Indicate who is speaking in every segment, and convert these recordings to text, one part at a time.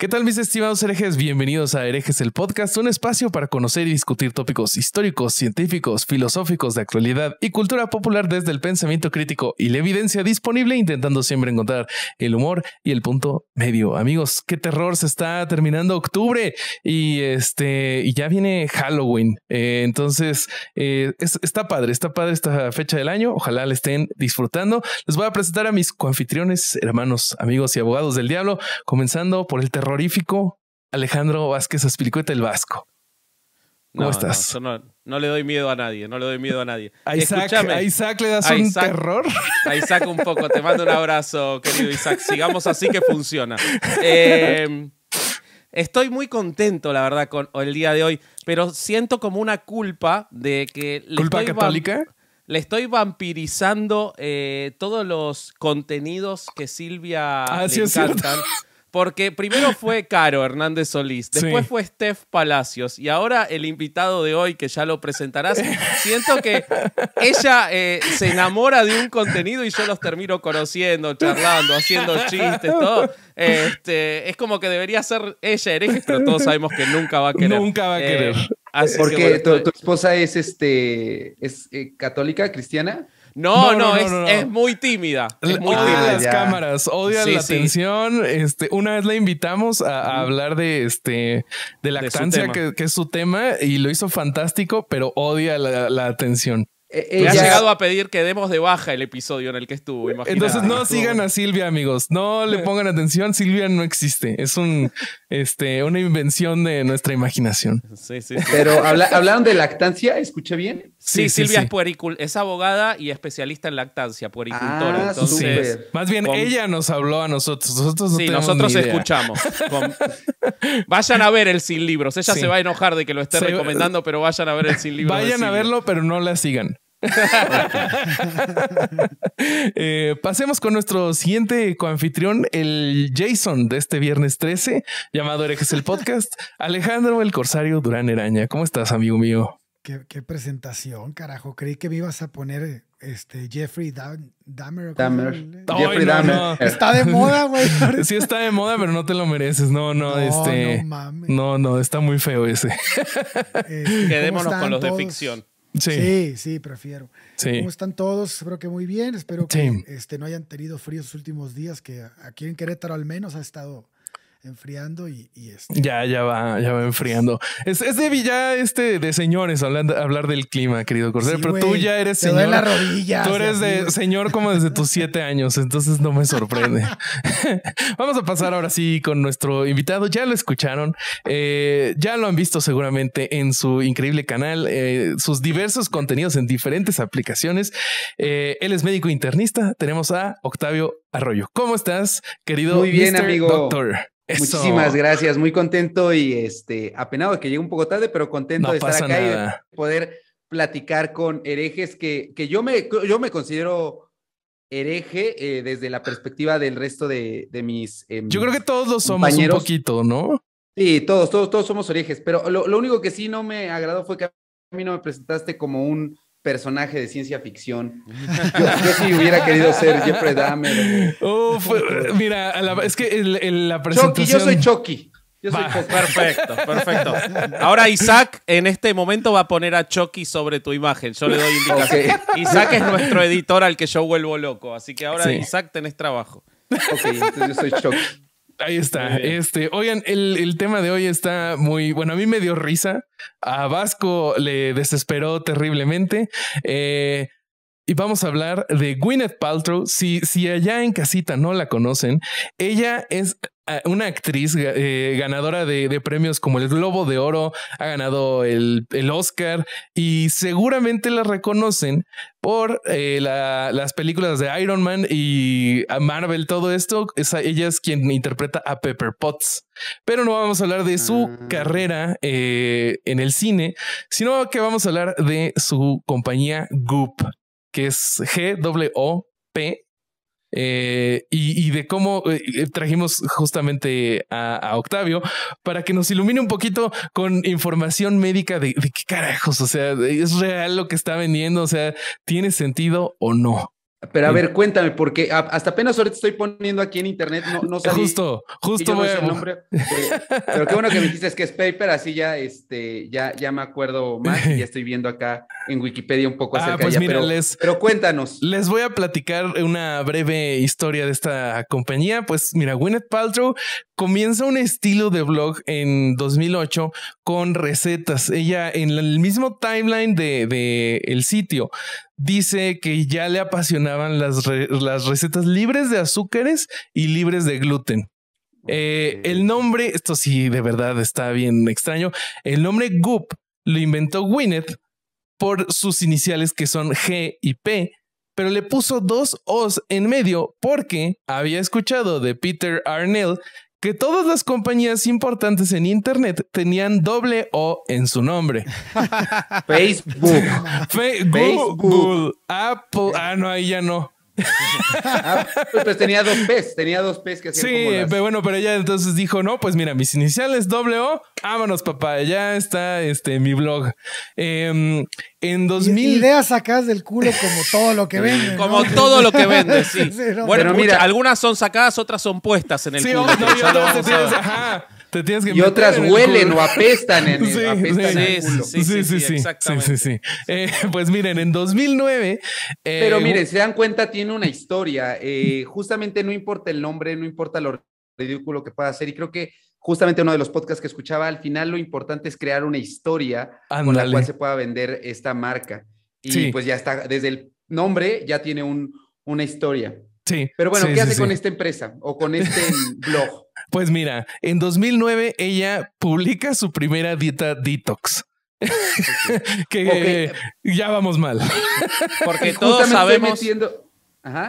Speaker 1: ¿Qué tal mis
Speaker 2: estimados herejes? Bienvenidos a Herejes el Podcast, un espacio para conocer y discutir tópicos históricos, científicos, filosóficos de actualidad y cultura popular desde el pensamiento crítico y la evidencia disponible, intentando siempre encontrar el humor y el punto medio. Amigos, qué terror se está terminando octubre y este y ya viene Halloween. Eh, entonces eh, está padre, está padre esta fecha del año. Ojalá la estén disfrutando. Les voy a presentar a mis coanfitriones, hermanos, amigos y abogados del diablo, comenzando por el terror terrorífico Alejandro Vázquez Aspiricueta el Vasco. ¿Cómo no, estás?
Speaker 3: No, le doy miedo a nadie, no le doy miedo a nadie. A Isaac, le das un terror. A Isaac un poco, te mando un abrazo, querido Isaac. Sigamos así que funciona. Em, estoy muy contento, la verdad, con el día de hoy, pero siento como una culpa de que... Le ¿Culpa estoy católica? Le estoy vampirizando eh, todos los contenidos que Silvia ah, le encantan. Porque primero fue Caro Hernández Solís, después fue Steph Palacios y ahora el invitado de hoy, que ya lo presentarás, siento que ella eh, se enamora de un contenido y yo los termino conociendo, charlando, haciendo chistes, todo. Este, es como que debería ser ella hereje, pero todos sabemos que nunca va a querer. Nunca va a eh, querer.
Speaker 4: Porque eh, tu, esposa es, este,
Speaker 2: es católica, cristiana.
Speaker 3: No, no, es, muy tímida. muy odia ah, las ah, cámaras, odia la
Speaker 2: atención. Este, una vez la invitamos a, hablar de, este, de lactancia, que, es su tema, y lo hizo fantástico, pero odia la, atención.
Speaker 3: Eh, le ha llegado a pedir que demos de baja el episodio en el que estuvo. Entonces no sigan
Speaker 2: a Silvia, amigos. No le pongan atención. Silvia no existe. Es un, este, una invención de nuestra imaginación. Sí, sí. Pero hablaron de lactancia. ¿Escuché bien? Sí, Silvia
Speaker 3: es abogada y especialista en lactancia, puericultora. Ah, Entonces, más bien ella
Speaker 2: nos habló a nosotros. Nosotros sí, nosotros escuchamos.
Speaker 3: vayan a ver el Sin Libros. Ella se va a enojar de que lo esté recomendando, pero vayan a ver el Sin Libros. Vayan a verlo,
Speaker 2: pero no la sigan. Eh, pasemos con nuestro siguiente coanfitrión, el Jason de este viernes 13, llamado Herejes el Podcast, Alejandro el Corsario Durán Eraña. ¿Cómo estás, amigo mío?
Speaker 1: Qué, presentación, carajo. Creí que me ibas a poner este Jeffrey Dahmer. Jeffrey Dahmer. Está de moda, güey.
Speaker 2: sí está de moda, pero no te lo mereces. No, no, este. No, no, está muy feo ese.
Speaker 1: Este, Quedémonos con los de ficción. Sí. sí, prefiero. ¿Cómo están todos? Espero que muy bien. Espero que este, no hayan tenido frío los últimos días, que aquí en Querétaro al menos ha estado enfriando y,
Speaker 2: este, Ya, ya va, ya va enfriando. Es, es de ya este de señores hablando, hablar del clima, querido Cordero. pero tú ya eres señor. tú eres de señor como desde tus siete años, entonces no me sorprende. Vamos a pasar ahora sí con nuestro invitado. Ya lo escucharon, eh, ya lo han visto seguramente en su increíble canal, eh, sus diversos contenidos en diferentes aplicaciones. Eh, él es médico internista. Tenemos a Octavio Arroyo. ¿Cómo estás, querido? Muy bien, amigo. Doctor? Muchísimas
Speaker 4: gracias, muy contento y este apenado de que llegue un poco tarde, pero contento de estar acá y poder platicar con herejes que, que yo, me, yo me considero hereje eh, desde la perspectiva del resto de, de mis. Em, yo creo que todos lo somos un
Speaker 2: poquito, ¿no?
Speaker 4: Sí, todos, todos, todos somos herejes, pero lo, lo, único que sí no me agradó fue que a mí no me presentaste como un personaje de ciencia ficción. Yo, sí hubiera querido ser Jeffrey
Speaker 2: Dahmer. mira, es que la presentación... Chucky, yo soy Chucky.
Speaker 3: Perfecto, perfecto. Ahora Isaac en este momento va a poner a Chucky sobre tu imagen. Yo le doy indicación. Isaac es nuestro editor al que yo vuelvo loco. Así que ahora,
Speaker 2: Isaac, tenés trabajo. Ok, entonces
Speaker 3: yo soy Chucky.
Speaker 2: Ahí está. Este, oigan, el, el, tema de hoy está muy bueno. A mí me dio risa. A Vasco le desesperó terriblemente. Eh, y vamos a hablar de Gwyneth Paltrow. Si, si allá en casita no la conocen, ella es eh, una actriz eh, ganadora de, premios como el Globo de Oro, ha ganado el, Oscar y seguramente la reconocen por eh, las películas de Iron Man y Marvel, todo esto. Es ella es quien interpreta a Pepper Potts. Pero no vamos a hablar de su ah. carrera en el cine, sino que vamos a hablar de su compañía Goop que es G-O-P. Eh, y, de cómo eh, trajimos justamente a, Octavio para que nos ilumine un poquito con información médica de, de qué carajos, o sea, es real lo que está vendiendo, o sea, ¿tiene sentido o no? Pero a ver, cuéntame, porque
Speaker 4: hasta apenas
Speaker 2: ahorita estoy poniendo aquí en internet, no, no Justo, justo. Eh, pero qué bueno que me
Speaker 4: dijiste es que es paper, así ya, este, ya, ya me acuerdo más y ya estoy viendo acá en Wikipedia un poco ah, acerca pues pero,
Speaker 2: pero cuéntanos. Les voy a platicar una breve historia de esta compañía. Pues mira, Gwyneth Paltrow comienza un estilo de blog en 2008 con recetas. Ella en el mismo timeline de, de el sitio dice que ya le apasionaban las, las recetas libres de azúcares y libres de gluten. Eh, el nombre, esto sí de verdad está bien extraño, el nombre Goop lo inventó Gwyneth por sus iniciales que son G y P, pero le puso dos O's en medio porque había escuchado de Peter Arnell que todas las compañías importantes en Internet tenían doble O en su nombre. Facebook. Google, Apple. Ah, no, ahí ya no. Ah, pues, pues tenía dos P's, tenía dos P's que hacían Sí, pero bueno, pero ella entonces dijo, no, pues mira, mis iniciales W, vámonos papá, ya está este mi blog. Em, en 2000...
Speaker 1: ideas sacadas del culo como todo lo que vende.
Speaker 2: como todo lo que vende, sí.
Speaker 3: bueno, mira, algunas son sacadas, otras son puestas en el culo. ajá
Speaker 2: y otras huelen o apestan en el, sí, sí, Sí, sí, sí,
Speaker 4: eh, pues miren, en 2009... Eh, Pero miren, se dan cuenta, tiene una historia. Eh, justamente no importa el nombre, no importa lo ridículo que pueda ser. Y creo que justamente uno de los podcasts que escuchaba, al final lo importante es crear una historia con la cual se pueda vender esta marca. Y pues ya está, desde el nombre ya tiene una historia.
Speaker 2: Sí. Pero bueno, ¿qué hace con esta
Speaker 4: empresa o con este
Speaker 2: blog? Pues mira, en 2009 ella publica su primera dieta detox. que ya vamos mal.
Speaker 4: Porque todos sabemos.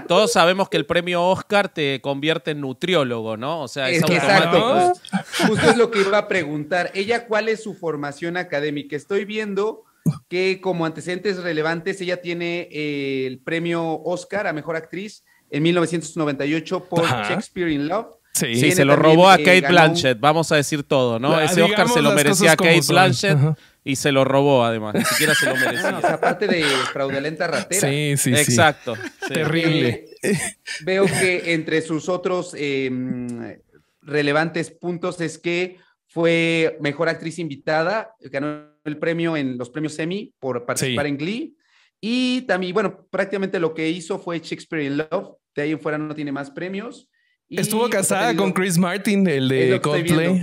Speaker 2: Todos sabemos que el
Speaker 3: premio Oscar te convierte en nutriólogo, ¿no? O sea, es, automático.
Speaker 4: Pues, justo es lo que iba a preguntar. Ella, ¿cuál es su formación académica? Estoy viendo que como antecedentes relevantes, ella tiene eh, el premio Oscar a Mejor Actriz en 1998 por Shakespeare in Love Sí, se lo robó a Kate eh, Blanchett, vamos a decir todo, ¿no? Ah, Ese Oscar se lo merecía a Kate Blanchett
Speaker 3: y se lo robó además, ni siquiera se lo merecía.
Speaker 4: aparte de fraudulenta ratera. Sí, sí, Exacto. Terrible. Eh, veo que entre sus otros em, relevantes puntos es que fue mejor actriz invitada, ganó el premio en los premios Emmy por participar en Glee. Y también, bueno, prácticamente lo que hizo fue Shakespeare in Love. De ahí en fuera no tiene más premios.
Speaker 2: Estuvo casada con Chris Martin, el de Coldplay.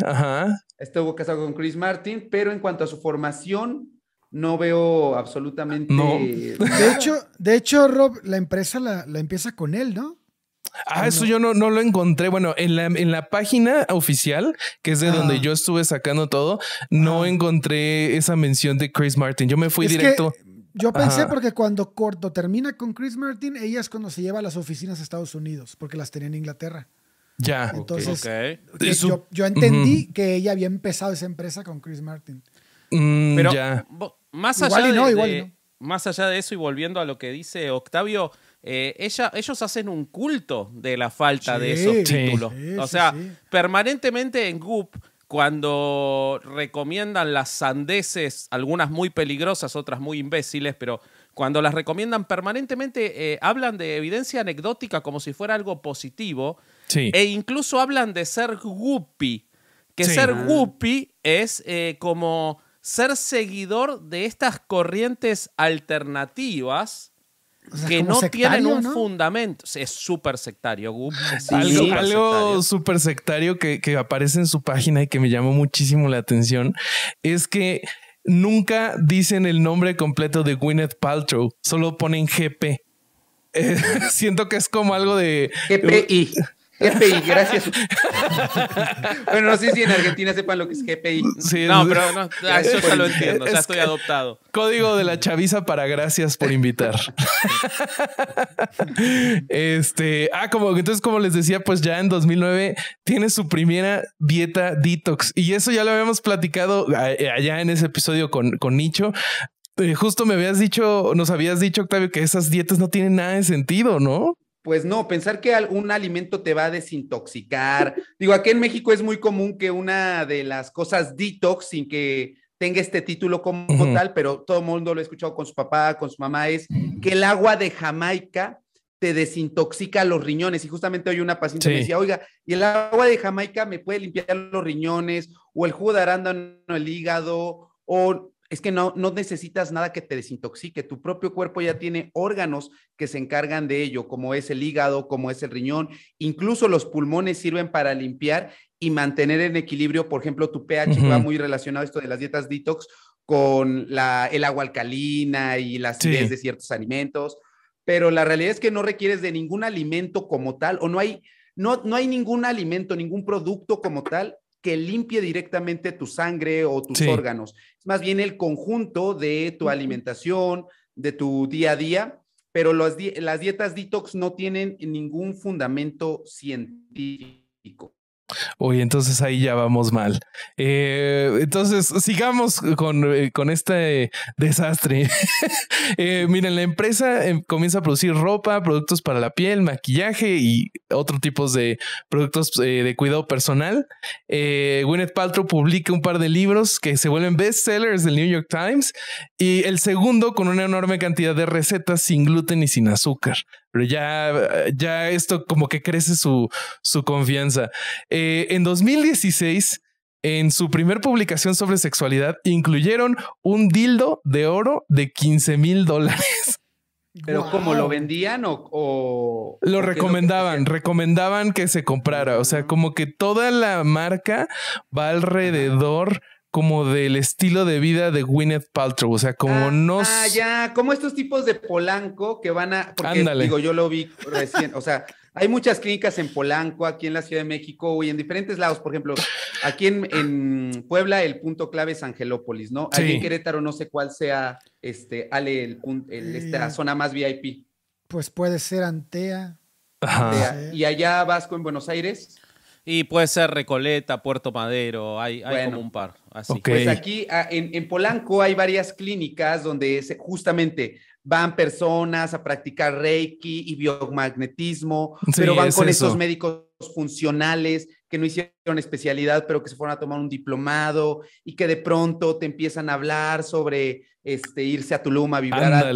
Speaker 4: Estuvo casada con Chris Martin, pero en cuanto a su formación, no veo
Speaker 1: absolutamente.
Speaker 2: No. De
Speaker 1: hecho, de hecho, Rob, la empresa la, empieza con él, ¿no?
Speaker 2: Ah, ah eso yo no, lo encontré. Bueno, en la, página oficial, que es de donde ah. yo estuve sacando todo, no ah. encontré esa mención de Chris Martin. Yo me fui directo.
Speaker 1: Yo pensé porque cuando Corto termina con Chris Martin, ella es cuando se lleva a las oficinas a Estados Unidos, porque las tenía en Inglaterra. Ya. Entonces, Yo, entendí que ella había empezado esa empresa con Chris Martin.
Speaker 2: Pero
Speaker 3: más allá de, más allá de eso y volviendo a lo que dice Octavio, eh, ella, ellos hacen un culto de la falta de esos títulos. o sea, permanentemente en Goop, cuando recomiendan las sandeces, algunas muy peligrosas, otras muy imbéciles, pero cuando las recomiendan permanentemente, eh, hablan de evidencia anecdótica como si fuera algo positivo. E incluso hablan de ser guppy, que ser ah. guppy es eh, como ser seguidor de estas corrientes alternativas que no tienen un fundamento. Es súper sectario, ah,
Speaker 2: algo, súper sectario que, aparece en su página y que me llamó muchísimo la atención es que nunca dicen el nombre completo de Gwyneth Paltrow, solo ponen GP. Eh, siento que es como algo de GPI. GPI, gracias. bueno, no sé si en Argentina
Speaker 4: sepan lo que es GPI.
Speaker 2: no, pero no, ah, eso ya lo entiendo, ya estoy
Speaker 4: adoptado.
Speaker 2: Código de la chaviza para gracias por invitar. este, ah, como entonces, como les decía, pues ya en 2009 tiene su primera dieta detox y eso ya lo habíamos platicado ah, eh, allá en ese episodio con, con Nicho eh, justo me habías dicho, nos habías dicho, Octavio, que esas dietas no tienen nada de sentido, ¿no? pues no, pensar
Speaker 4: que un alimento te va a desintoxicar. Digo, aquí en México es muy común que una de las cosas detox, sin que tenga este título como tal, pero todo el mundo lo ha escuchado con su papá, con su mamá, es que el agua de Jamaica te desintoxica los riñones. Y justamente hoy una paciente me decía, oiga, ¿y el agua de Jamaica me puede limpiar los riñones? ¿O el jugo de arándano, el hígado? ¿O es que no, no necesitas nada que te desintoxique. Tu propio cuerpo ya tiene órganos que se encargan de ello, como es el hígado, como es el riñón. Incluso los pulmones sirven para limpiar y mantener en equilibrio, por ejemplo, tu pH, va muy relacionado esto de las dietas detox, con el agua alcalina y las acidez de ciertos alimentos. Pero la realidad es que no requieres de ningún alimento como tal, o no hay, no, no hay ningún alimento, ningún producto como tal que limpie directamente tu sangre o tus órganos. Es más bien el conjunto de tu alimentación, de tu día a día, pero las, las dietas detox no tienen ningún fundamento científico.
Speaker 2: Oye, entonces ahí ya vamos mal. Eh, entonces, sigamos con, eh, con este desastre. Eh, miren, la empresa comienza a producir ropa, productos para la piel, maquillaje y otro tipo de productos de cuidado personal. Gwyneth Paltrow publica un par de libros que se vuelven bestsellers del New York Times y el segundo con una enorme cantidad de recetas sin gluten y sin azúcar pero ya, ya esto como que crece su, su confianza. Eh, en 2016, en su primer publicación sobre sexualidad, incluyeron un dildo de oro de 15 mil dólares.
Speaker 4: Pero cómo? como lo vendían o,
Speaker 2: lo recomendaban, recomendaban que se comprara. O sea, ah. como que toda la marca va alrededor como del estilo de vida de Gwyneth Paltrow, o sea, como ah, no... Ah,
Speaker 4: ya, como estos tipos de Polanco que van a... Porque, Digo, yo lo vi recién, o sea, hay muchas clínicas en Polanco, aquí en la Ciudad de México y en diferentes lados, por ejemplo, aquí en, Puebla el punto clave es Angelópolis, ¿no? Aquí en Querétaro no sé cuál sea, este, Ale, el,
Speaker 3: el
Speaker 1: eh. esta
Speaker 4: zona más VIP.
Speaker 1: Pues puede ser Antea.
Speaker 4: Y allá Vasco en Buenos Aires.
Speaker 3: Y puede ser Recoleta, Puerto Madero, hay, hay como
Speaker 4: un par. Pues aquí ah, en, Polanco hay varias clínicas donde se, justamente van personas a practicar reiki y biomagnetismo, pero van con esos médicos funcionales que no hicieron especialidad, pero que se fueron a tomar un diplomado y que de pronto te empiezan a hablar sobre este, irse a Tulum a vibrar.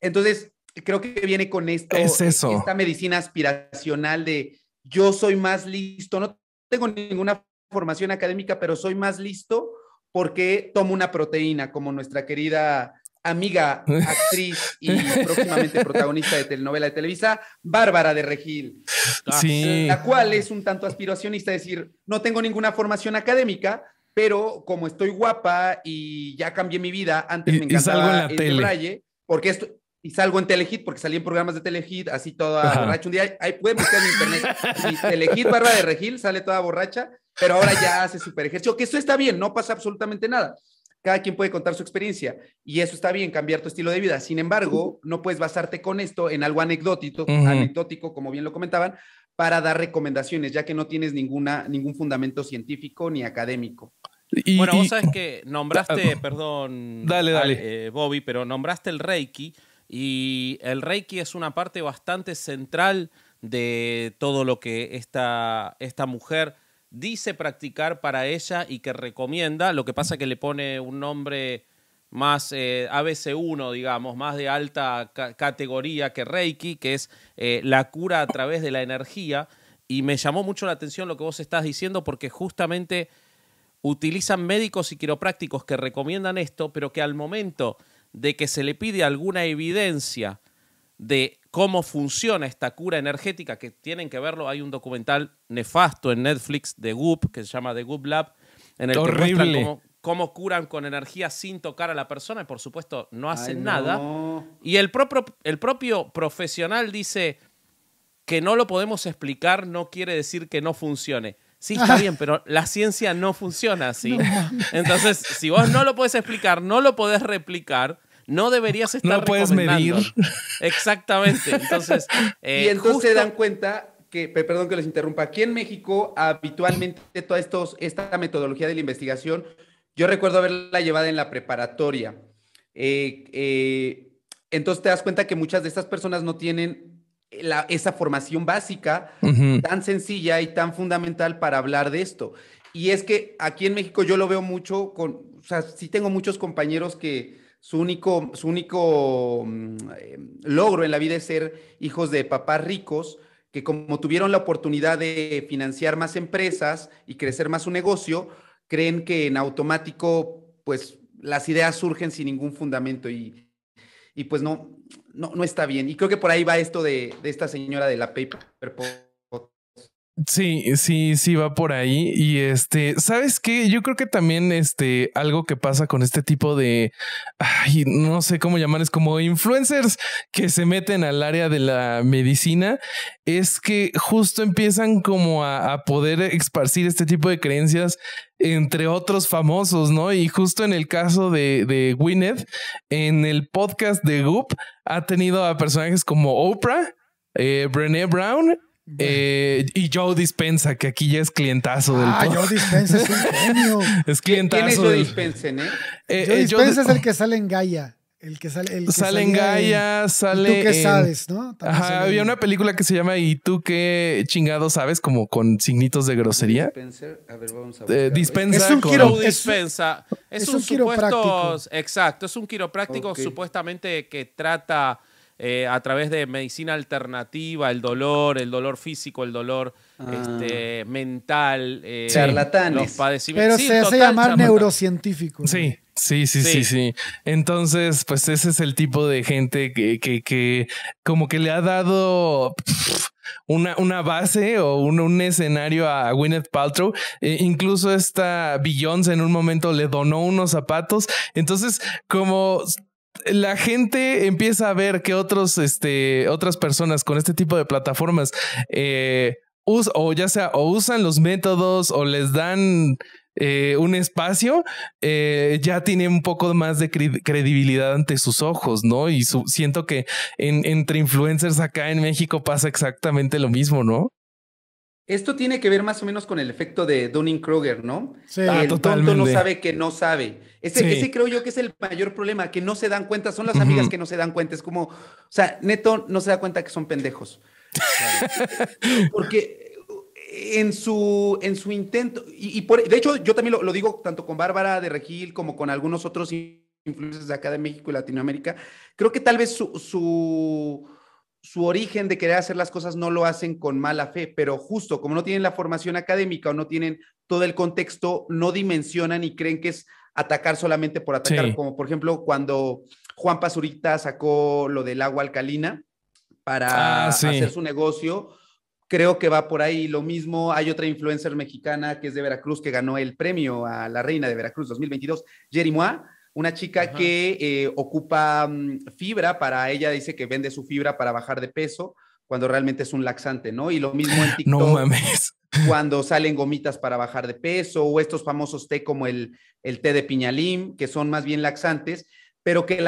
Speaker 4: Entonces, creo que viene con esto, e-, esta medicina aspiracional de yo soy más listo, no tengo ninguna formación académica, pero soy más listo porque tomo una proteína, como nuestra querida amiga, actriz y próximamente protagonista de telenovela de Televisa, Bárbara de Regil, la cual es un tanto aspiracionista, es decir, no tengo ninguna formación académica, pero como estoy guapa y ya cambié mi vida, antes me encantaba en el braille, porque esto, y salgo en Telehit porque salí en programas de Telehit así toda borracha un día ahí pueden buscar en internet Telehit Bárbara de Regil sale toda borracha pero ahora ya hace super ejercicio, que eso está bien, no pasa absolutamente nada. Cada quien puede contar su experiencia y eso está bien, cambiar tu estilo de vida. Sin embargo, no puedes basarte con esto en algo anecdótico, anecdótico como bien lo comentaban, para dar recomendaciones, ya que no tienes ninguna, ningún fundamento científico ni académico. Y, bueno, vos
Speaker 3: sabes que nombraste, ah, ah, perdón, dale, eh, Bobby, pero nombraste el Reiki y el Reiki es una parte bastante central de todo lo que esta, esta mujer dice practicar para ella y que recomienda, lo que pasa que le pone un nombre más eh, ABC1, digamos, más de alta categoría que Reiki, que es eh, la cura a través de la energía. Y me llamó mucho la atención lo que vos estás diciendo porque justamente utilizan médicos y quiroprácticos que recomiendan esto, pero que al momento de que se le pide alguna evidencia de cómo funciona esta cura energética, que tienen que verlo, hay un documental nefasto en Netflix de Goop, que se llama The Goop Lab, en el que muestran cómo, cómo, curan con energía sin tocar a la persona, y por supuesto no hacen nada. Y el propio, el propio profesional dice que no lo podemos explicar, no quiere decir que no funcione. Sí, está bien, pero la ciencia no funciona así. Entonces, si vos no lo podés explicar, no lo podés replicar, no deberías estar. No puedes medir. Exactamente. Entonces.
Speaker 4: Eh, y entonces se dan cuenta que, perdón que les interrumpa, aquí en México habitualmente toda estos, esta metodología de la investigación, yo recuerdo haberla llevada en la preparatoria. Eh, eh, entonces te das cuenta que muchas de estas personas no tienen la, esa formación básica tan sencilla y tan fundamental para hablar de esto. Y es que aquí en México yo lo veo mucho con, o sea, sí tengo muchos compañeros que su único, su único mm, eh, logro en la vida es ser hijos de papás ricos, que como tuvieron la oportunidad de financiar más empresas y crecer más su negocio, creen que en automático, pues las ideas surgen sin ningún fundamento y, y pues no, no, no está bien. Y creo que por ahí va esto de, de esta señora de la Paper
Speaker 2: Sí, sí, sí va por ahí. Y este, ¿sabes qué? Yo creo que también este, algo que pasa con este tipo de, ay, no sé cómo llamarles, como influencers que se meten al área de la medicina, es que justo empiezan como a, poder esparcir este tipo de creencias entre otros famosos, ¿no? Y justo en el caso de, de Gwyneth, en el podcast de Goop, ha tenido a personajes como Oprah, eh, Brené Brown eh, y Joe Dispensa, que aquí ya es clientazo del Ah, Joe Dispensa
Speaker 1: es un genio.
Speaker 2: es clientazo. ¿Quién es Joe Dispensa,
Speaker 4: eh,
Speaker 1: eh? Joe Dispensa es el que sale en Gaia. El que sale. El que
Speaker 2: sale en Gaia, sale. ¿Y tú qué sabes, ¿no? había una película que se llama ¿Y tú qué chingado sabes? Como con signitos de grosería.
Speaker 1: a
Speaker 2: eh, dispensa. Es un,
Speaker 3: Es, un, Exacto, es un quiropráctico supuestamente que trata eh, a través de medicina alternativa, el dolor, el dolor físico, el dolor ah. este, mental. Eh, los padecimientos. Pero se hace
Speaker 2: llamar
Speaker 1: neurocientífico. Sí.
Speaker 2: Sí, sí, sí, sí, Entonces, pues ese es el tipo de gente que, que, que como que le ha dado una, una, base o un, escenario a Gwyneth Paltrow. E incluso esta Beyoncé en un momento le donó unos zapatos. Entonces, como la gente empieza a ver que otros, este, otras personas con este tipo de plataformas, eh, o ya sea, o usan los métodos o les dan eh, un espacio, eh, ya tienen un poco más de credibilidad ante sus ojos, ¿no? Y siento que entre influencers acá en México pasa exactamente lo mismo, ¿no?
Speaker 4: Esto tiene que ver más o menos con el efecto de Dunning-Kruger, ¿no? Sí, ah, el tonto no sabe que no sabe. Ese, creo yo que es el mayor problema, que no se dan cuenta. Son las amigas que no se dan cuenta. Es como, o sea, Neto no se da cuenta que son pendejos. Porque en su, en su intento, y, de hecho yo también lo, digo tanto con Bárbara de Regil como con algunos otros influencers de acá de México y Latinoamérica, creo que tal vez su, su su origen de querer hacer las cosas no lo hacen con mala fe, pero justo como no tienen la formación académica o no tienen todo el contexto, no dimensionan y creen que es atacar solamente por atacar, como por ejemplo cuando Juan Pazurita sacó lo del agua alcalina para ah, hacer su negocio, creo que va por ahí lo mismo. Hay otra influencer mexicana que es de Veracruz que ganó el premio a la reina de Veracruz 2022, Jerry Moa, una chica que eh, ocupa mm, fibra para ella, dice que vende su fibra para bajar de peso, cuando realmente es un laxante, ¿no? Y lo mismo en TikTok. No mames. Cuando salen gomitas para bajar de peso, o estos famosos té como el, el té de piñalín, que son más bien laxantes, pero que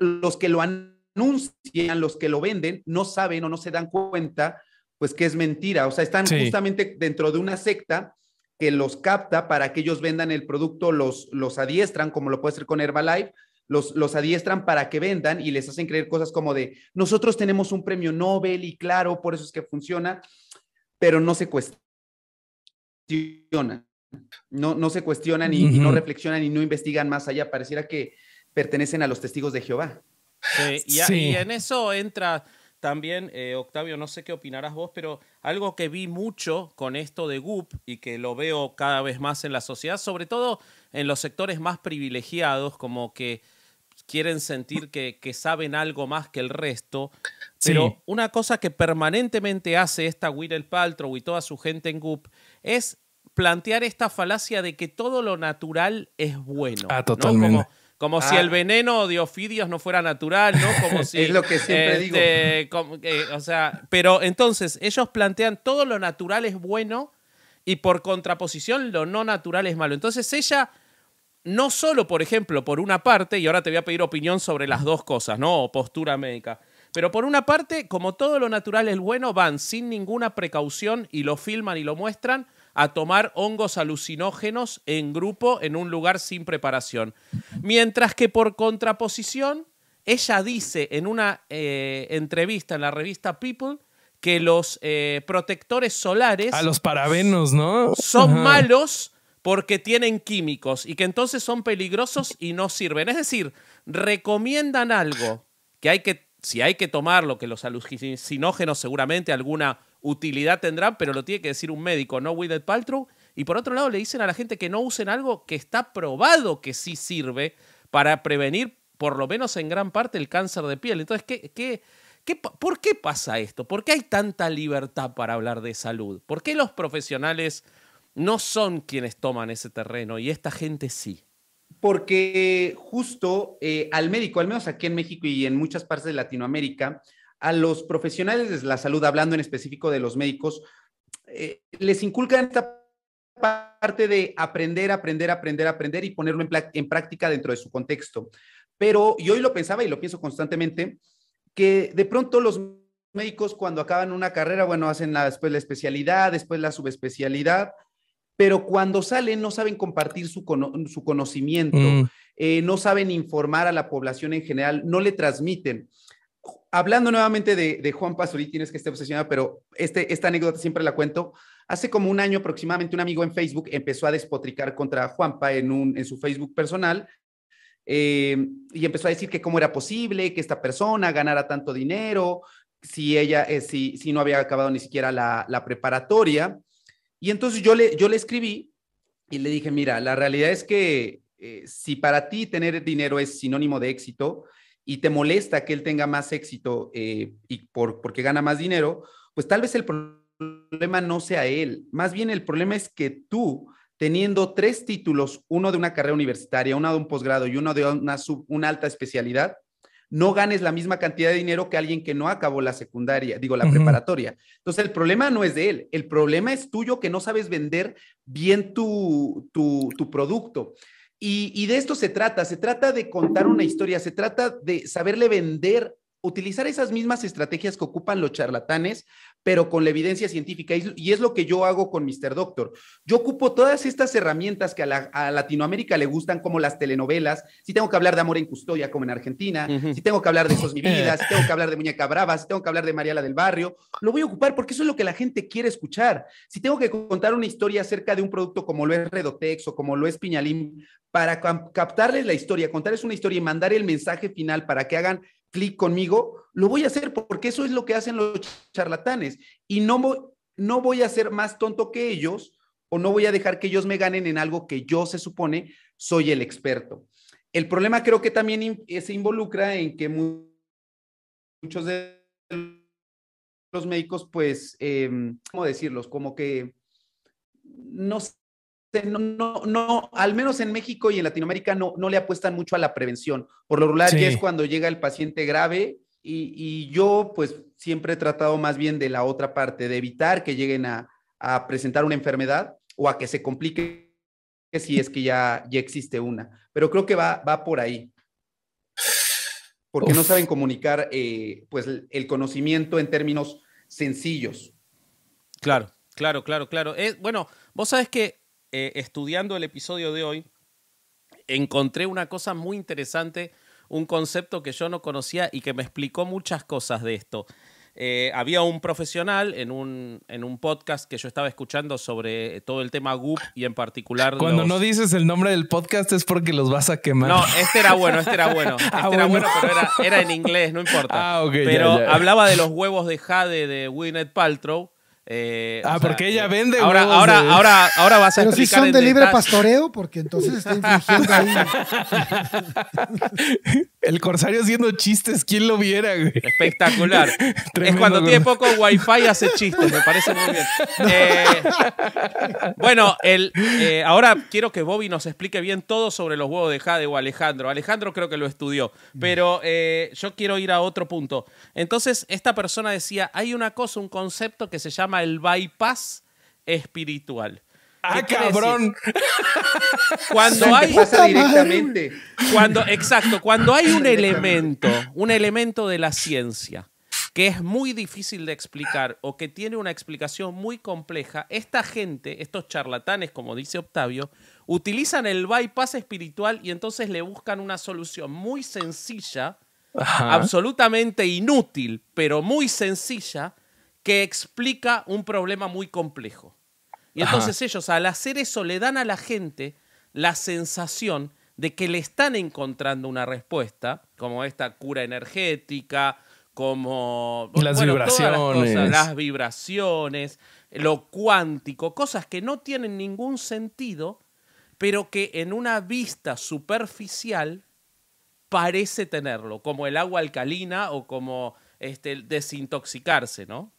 Speaker 4: los que lo anuncian, los que lo venden, no saben o no se dan cuenta, pues que es mentira. O sea, están justamente dentro de una secta que los capta para que ellos vendan el producto, los, los adiestran, como lo puede ser con Herbalife, los, los, adiestran para que vendan y les hacen creer cosas como de, nosotros tenemos un premio Nobel y claro, por eso es que funciona, pero no se cuestionan, no, no se cuestionan y, no reflexionan y no investigan más allá, pareciera que pertenecen a los testigos de Jehová.
Speaker 3: sí. y en eso entra también, eh, Octavio, no sé qué opinarás vos, pero algo que vi mucho con esto de GUP y que lo veo cada vez más en la sociedad, sobre todo en los sectores más privilegiados, como que quieren sentir que, saben algo más que el resto. Pero una cosa que permanentemente hace esta Will Paltrow y toda su gente en GUP es plantear esta falacia de que todo lo natural es bueno. Ah, totalmente. Como si ah. el veneno de Ofidios no fuera natural, ¿no? Como si, es lo que siempre digo. Este, o sea, pero entonces ellos plantean todo lo natural es bueno y por contraposición lo no natural es malo. Entonces ella no solo, por ejemplo, por una parte, y ahora te voy a pedir opinión sobre las dos cosas, ¿no? postura médica. Pero por una parte, como todo lo natural es bueno, van sin ninguna precaución y lo filman y lo muestran, a tomar hongos alucinógenos en grupo en un lugar sin preparación. Mientras que por contraposición, ella dice en una eh, entrevista en la revista People que los eh, protectores solares... A los
Speaker 2: parabenos, ¿no? Son
Speaker 3: malos porque tienen químicos y que entonces son peligrosos y no sirven. Es decir, recomiendan algo que hay que, si hay que tomarlo, que los alucinógenos seguramente alguna utilidad tendrán, pero lo tiene que decir un médico, no Willet Paltrow. Y por otro lado, le dicen a la gente que no usen algo que está probado que sí sirve para prevenir, por lo menos en gran parte, el cáncer de piel. Entonces, ¿qué, qué, por qué pasa esto? ¿Por qué hay tanta libertad para hablar de salud? ¿Por qué los profesionales no son quienes toman ese terreno y esta gente sí?
Speaker 4: Porque eh, justo eh, al médico, al menos aquí en México y en muchas partes de Latinoamérica, a los profesionales de la salud, hablando en específico de los médicos, eh, les inculcan esta parte de aprender, aprender, aprender, aprender y ponerlo en, práctica dentro de su contexto. Pero yo hoy lo pensaba y lo pienso constantemente, que de pronto los médicos cuando acaban una carrera, bueno, hacen la, después la especialidad, después la subespecialidad, pero cuando salen no saben compartir su, conocimiento, mm. eh, no saben informar a la población en general, no le transmiten hablando nuevamente de, Juanpa Juan tienes que estar obsesionado, pero este, esta anécdota siempre la cuento. Hace como un año aproximadamente, un amigo en Facebook empezó a despotricar contra Juanpa en, un, en su Facebook personal eh, y empezó a decir que cómo era posible que esta persona ganara tanto dinero, si ella, eh, si, no había acabado ni siquiera la, preparatoria. Y entonces yo le, yo le escribí y le dije, mira, la realidad es que eh, si para ti tener dinero es sinónimo de éxito, y te molesta que él tenga más éxito eh, y por, porque gana más dinero, pues tal vez el problema no sea él. Más bien el problema es que tú, teniendo tres títulos, uno de una carrera universitaria, uno de un posgrado y uno de una, alta especialidad, no ganes la misma cantidad de dinero que alguien que no acabó la secundaria, digo, la preparatoria. Entonces, el problema no es de él, el problema es tuyo que no sabes vender bien tu, tu, tu producto. Y, de esto se trata, se trata de contar una historia, se trata de saberle vender, utilizar esas mismas estrategias que ocupan los charlatanes pero con la evidencia científica. Y es lo que yo hago con Mr. Doctor. Yo ocupo todas estas herramientas que a, Latinoamérica le gustan, como las telenovelas. Si tengo que hablar de Amor en Custodia, como en Argentina, si tengo que hablar de Sos Mi eh. si tengo que hablar de Muñeca Brava, si tengo que hablar de Mariala del Barrio, lo voy a ocupar porque eso es lo que la gente quiere escuchar. Si tengo que contar una historia acerca de un producto como lo es Redotex o como lo es Piñalín, para captarles la historia, contarles una historia y mandar el mensaje final para que hagan clic conmigo, lo voy a hacer porque eso es lo que hacen los charlatanes. Y no, no voy a ser más tonto que ellos o no voy a dejar que ellos me ganen en algo que yo se supone soy el experto. El problema creo que también eh, se involucra en que muchos de los médicos, pues, em, ¿cómo decirlos? Como que no no, no, no, al menos en México y en Latinoamérica no, no le apuestan mucho a la prevención. Por lo regular ya es cuando llega el paciente grave y, yo pues siempre he tratado más bien de la otra parte, de evitar que lleguen a, presentar una enfermedad o a que se complique si es que ya, ya existe una. Pero creo que va, va por ahí. Porque no saben comunicar eh, pues el conocimiento en términos sencillos. Claro,
Speaker 3: claro, claro, claro. Eh, bueno, vos sabes que eh, estudiando el episodio de hoy, encontré una cosa muy interesante, un concepto que yo no conocía y que me explicó muchas cosas de esto. Eh, había un profesional en un, en un podcast que yo estaba escuchando sobre todo el tema Goop y en particular. Cuando no dices
Speaker 2: el nombre del podcast es porque los vas a quemar. No, este era bueno, este era bueno. Ah, este era bueno,
Speaker 3: pero era, en inglés, no importa. Ah, pero hablaba de los huevos de Jade de Winnet Paltrow eh,
Speaker 2: ah, porque ella eh, vende ahora, ahora, ahora, ahora vas a Pero si son de libre
Speaker 1: pastoreo, porque entonces está ahí.
Speaker 2: El corsario haciendo chistes, ¿quién lo viera? Espectacular. es cuando tiene poco wifi hace chistes, me parece muy bien.
Speaker 3: Eh, bueno, el, ahora quiero que Bobby nos explique bien todo sobre los huevos de Jade o Alejandro. Alejandro creo que lo estudió, pero yo quiero ir a otro punto. Entonces, esta persona decía, hay una cosa, un concepto que se llama el bypass espiritual. ¡Ah, cabrón! Cuando hay. directamente. Cuando, exacto, cuando hay un elemento, un elemento de la ciencia que es muy difícil de explicar o que tiene una explicación muy compleja, esta gente, estos charlatanes, como dice Octavio, utilizan el bypass espiritual y entonces le buscan una solución muy sencilla, absolutamente inútil, pero muy sencilla, que explica un problema muy complejo. Y entonces ellos al hacer eso le dan a la gente la sensación de que le están encontrando una respuesta, como esta cura energética, como las vibraciones, las vibraciones, lo cuántico, cosas que no tienen ningún sentido, pero que en una vista superficial parece tenerlo, como el agua alcalina o como este, desintoxicarse, ¿no?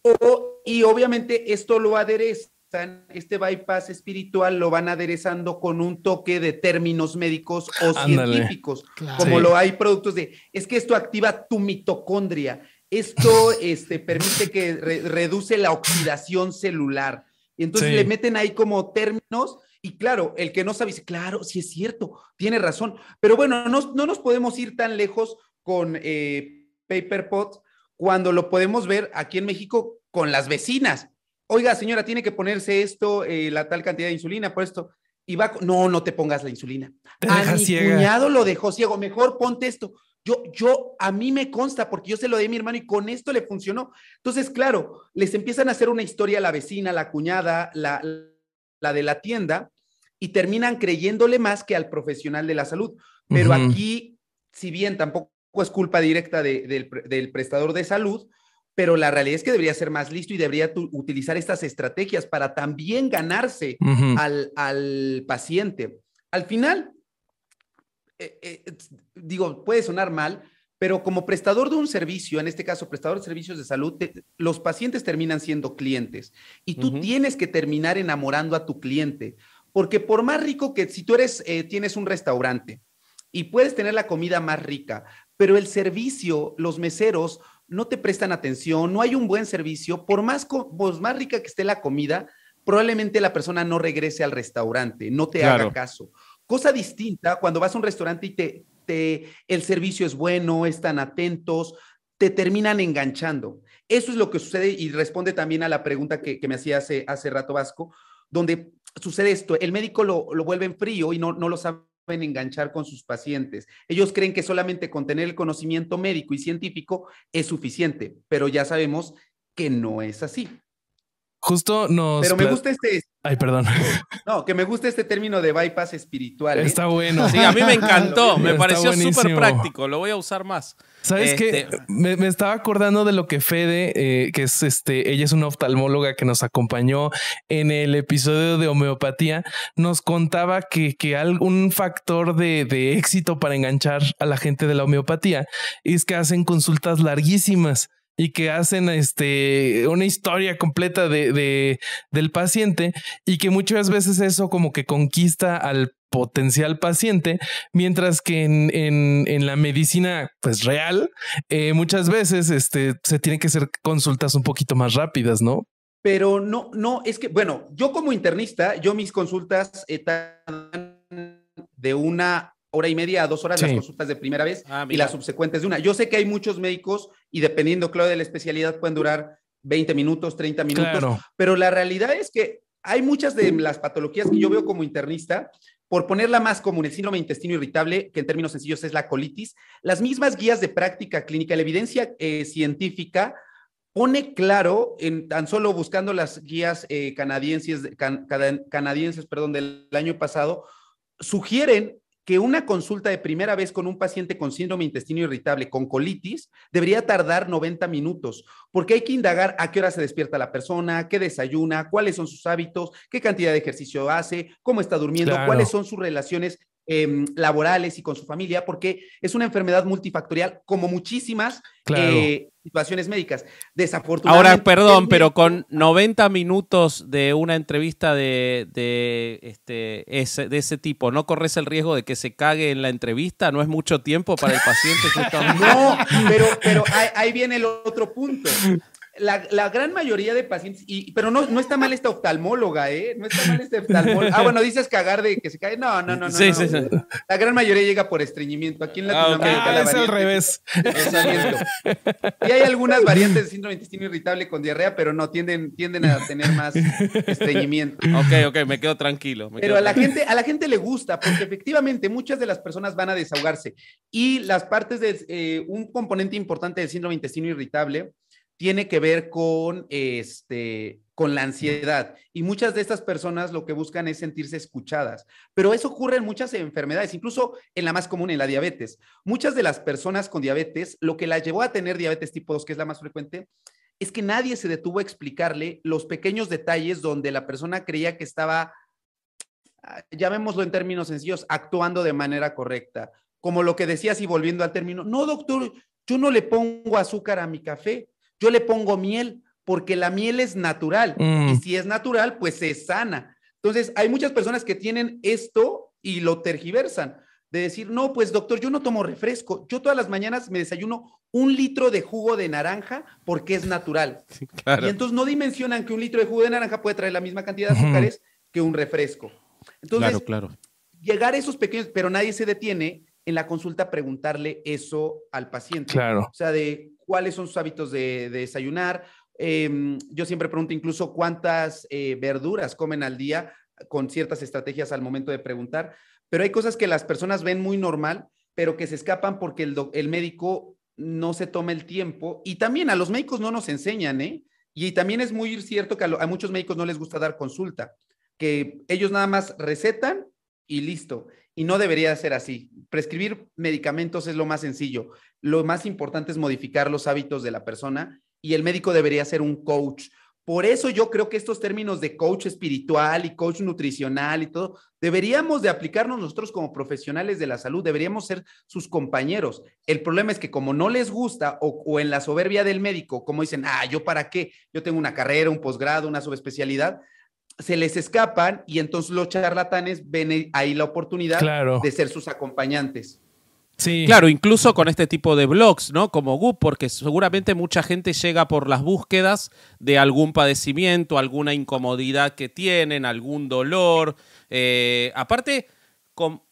Speaker 4: y obviamente esto lo aderezan, este bypass espiritual lo van aderezando con un toque de términos médicos o científicos, como lo hay productos de, es que esto activa tu mitocondria, esto este, permite que reduce la oxidación celular. entonces le meten ahí como términos y claro, el que no sabe dice, claro, sí es cierto, tiene razón. Pero bueno, no, nos podemos ir tan lejos con eh, Paper Pot cuando lo podemos ver aquí en México con las vecinas. Oiga, señora, tiene que ponerse esto, eh, la tal cantidad de insulina, por esto. Y va, no, no te pongas la insulina. a mi cuñado lo dejó ciego, mejor ponte esto. Yo, yo, a mí me consta, porque yo se lo di a mi hermano y con esto le funcionó. Entonces, claro, les empiezan a hacer una historia a la vecina, la cuñada, la, la de la tienda, y terminan creyéndole más que al profesional de la salud. Pero aquí, si bien tampoco ...pues culpa directa del, prestador de salud, pero la realidad es que debería ser más listo y debería utilizar estas estrategias para también ganarse al, paciente. Al final, eh, eh, digo, puede sonar mal, pero como prestador de un servicio, en este caso prestador de servicios de salud, los pacientes terminan siendo clientes y tú tienes que terminar enamorando a tu cliente, porque por más rico que si tú eres, eh, tienes un restaurante y puedes tener la comida más rica, pero el servicio, los meseros no te prestan atención, no hay un buen servicio, por más, más rica que esté la comida, probablemente la persona no regrese al restaurante, no te haga caso. Cosa distinta cuando vas a un restaurante y te, te, el servicio es bueno, están atentos, te terminan enganchando. Eso es lo que sucede y responde también a la pregunta que, me hacía hace, hace rato Vasco, donde sucede esto, el médico lo, vuelve en frío y no, no lo sabe en enganchar con sus pacientes. Ellos creen que solamente con tener el conocimiento médico y científico es suficiente, pero ya sabemos que no es así.
Speaker 2: Justo nos. Pero me gusta este. Ay, perdón.
Speaker 4: No, que me gusta este término de bypass espiritual. ¿eh? Está
Speaker 2: bueno. Sí, a mí me encantó. me pareció súper práctico.
Speaker 4: Lo voy a usar más.
Speaker 3: ¿Sabes que qué? Este,
Speaker 2: me, estaba acordando de lo que Fede, eh, que es este, ella es una oftalmóloga que nos acompañó en el episodio de homeopatía, nos contaba que, que algún factor de, de éxito para enganchar a la gente de la homeopatía es que hacen consultas larguísimas y que hacen este, una historia completa de, del paciente y que muchas veces eso como que conquista al potencial paciente, mientras que en, la medicina pues real eh, muchas veces este, se tienen que hacer consultas un poquito más rápidas, ¿no?
Speaker 4: Pero no, no, es que, bueno, yo como internista, yo mis consultas están eh, de una hora y media a dos horas las consultas de primera vez ah, y las subsecuentes de una. Yo sé que hay muchos médicos y dependiendo, claro, de la especialidad pueden durar 20 minutos, 30 minutos, pero la realidad es que hay muchas de las patologías que yo veo como internista, por ponerla más común, el síndrome de intestino irritable, que en términos sencillos es la colitis, las mismas guías de práctica clínica, la evidencia eh, científica pone claro, en, tan solo buscando las guías eh, canadienses, canadienses perdón, del año pasado, sugieren que una consulta de primera vez con un paciente con síndrome intestino irritable con colitis debería tardar 90 minutos, porque hay que indagar a qué hora se despierta la persona, qué desayuna, cuáles son sus hábitos, qué cantidad de ejercicio hace, cómo está durmiendo, cuáles son sus relaciones Em, laborales y con su familia, porque es una enfermedad multifactorial, como muchísimas eh, situaciones médicas. Desafortunadamente. Ahora, perdón, pero
Speaker 3: con 90 minutos de una entrevista de, de, este, ese, de ese tipo, ¿no corres el riesgo de que se cague en la entrevista? ¿No es mucho tiempo para el paciente? no, pero, pero
Speaker 4: ahí viene el otro punto la, gran mayoría de pacientes, y, pero no, no está mal esta oftalmóloga, ¿eh? No está mal esta oftalmóloga. Ah, bueno, dices cagar de que se cae. No, no, no, no. Sí, Sí, sí. La gran mayoría llega por estreñimiento. Aquí en ah, Latinoamérica. Ah, es al revés. y hay algunas variantes de síndrome intestino irritable con diarrea, pero no, tienden, tienden a tener más estreñimiento.
Speaker 3: Ok, ok, me quedo tranquilo. pero a, la
Speaker 4: gente, a la gente le gusta, porque efectivamente muchas de las personas van a desahogarse. Y las partes de eh, un componente importante del síndrome intestino irritable tiene que ver con, este, con la ansiedad. Y muchas de estas personas lo que buscan es sentirse escuchadas. Pero eso ocurre en muchas enfermedades, incluso en la más común, en la diabetes. Muchas de las personas con diabetes, lo que las llevó a tener diabetes tipo 2, que es la más frecuente, es que nadie se detuvo a explicarle los pequeños detalles donde la persona creía que estaba, llamémoslo en términos sencillos, actuando de manera correcta. Como lo que decías y volviendo al término, no, doctor, yo no le pongo azúcar a mi café. Yo le pongo miel porque la miel es natural y mm. si es natural, pues es sana. Entonces, hay muchas personas que tienen esto y lo tergiversan de decir, no, pues doctor, yo no tomo refresco. Yo todas las mañanas me desayuno un litro de jugo de naranja porque es natural. Y entonces no dimensionan que un litro de jugo de naranja puede traer la misma cantidad de azúcares que un refresco. Entonces, llegar a esos pequeños, pero nadie se detiene en la consulta preguntarle eso al paciente. Claro. O sea, de cuáles son sus hábitos de, desayunar. Em, yo siempre pregunto incluso cuántas eh, verduras comen al día con ciertas estrategias al momento de preguntar. Pero hay cosas que las personas ven muy normal, pero que se escapan porque el, médico no se toma el tiempo. Y también a los médicos no nos enseñan, ¿eh? Y también es muy cierto que a, a muchos médicos no les gusta dar consulta, que ellos nada más recetan y listo y no debería ser así. Prescribir medicamentos es lo más sencillo. Lo más importante es modificar los hábitos de la persona y el médico debería ser un coach. Por eso yo creo que estos términos de coach espiritual y coach nutricional y todo, deberíamos de aplicarnos nosotros como profesionales de la salud, deberíamos ser sus compañeros. El problema es que como no les gusta o, en la soberbia del médico, como dicen, ah, yo para qué, yo tengo una carrera, un posgrado, una subespecialidad, se les escapan y entonces los charlatanes ven e-, ahí la oportunidad de ser sus acompañantes.
Speaker 3: Sí. Claro, incluso con este tipo de blogs, ¿no? Como Goop, porque seguramente mucha gente llega por las búsquedas de algún padecimiento, alguna incomodidad que tienen, algún dolor. Eh, aparte,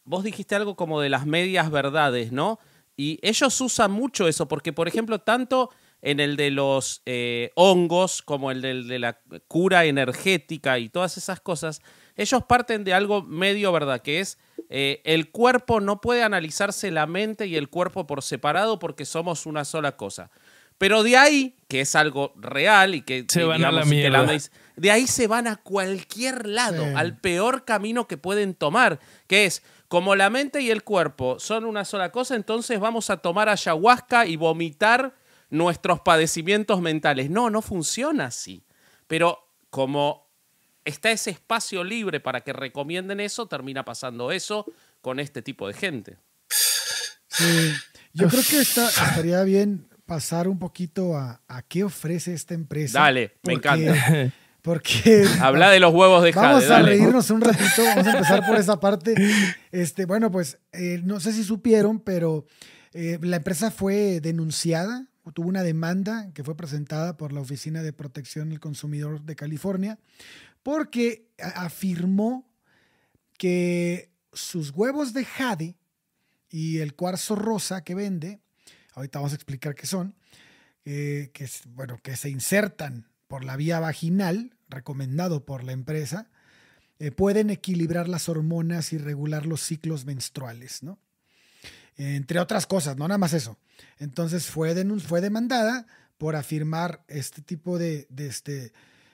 Speaker 3: vos dijiste algo como de las medias verdades, ¿no? Y ellos usan mucho eso, porque, por ejemplo, tanto en el de los eh, hongos, como el de, de la cura energética y todas esas cosas, ellos parten de algo medio verdad, que es eh, el cuerpo no puede analizarse la mente y el cuerpo por separado porque somos una sola cosa. Pero de ahí, que es algo real y que, se van a la de ahí se van a cualquier lado, al peor camino que pueden tomar, que es como la mente y el cuerpo son una sola cosa, entonces vamos a tomar ayahuasca y vomitar nuestros padecimientos mentales. No, no funciona así. Pero como está ese espacio libre para que recomienden eso, termina pasando eso con este tipo de gente.
Speaker 1: Sí, yo creo que estaría bien pasar un poquito a, qué ofrece esta empresa. Dale, me encanta. Porque habla de los huevos de Jade, Vamos a reírnos un ratito, vamos a empezar por esa parte. Este, bueno, pues eh, no sé si supieron, pero eh, la empresa fue denunciada tuvo una demanda que fue presentada por la Oficina de Protección del Consumidor de California porque afirmó que sus huevos de jade y el cuarzo rosa que vende, ahorita vamos a explicar qué son, eh, que, bueno, que se insertan por la vía vaginal, recomendado por la empresa, eh, pueden equilibrar las hormonas y regular los ciclos menstruales, ¿no? entre otras cosas, no nada más eso. Entonces fue, fue demandada por afirmar este tipo de, este,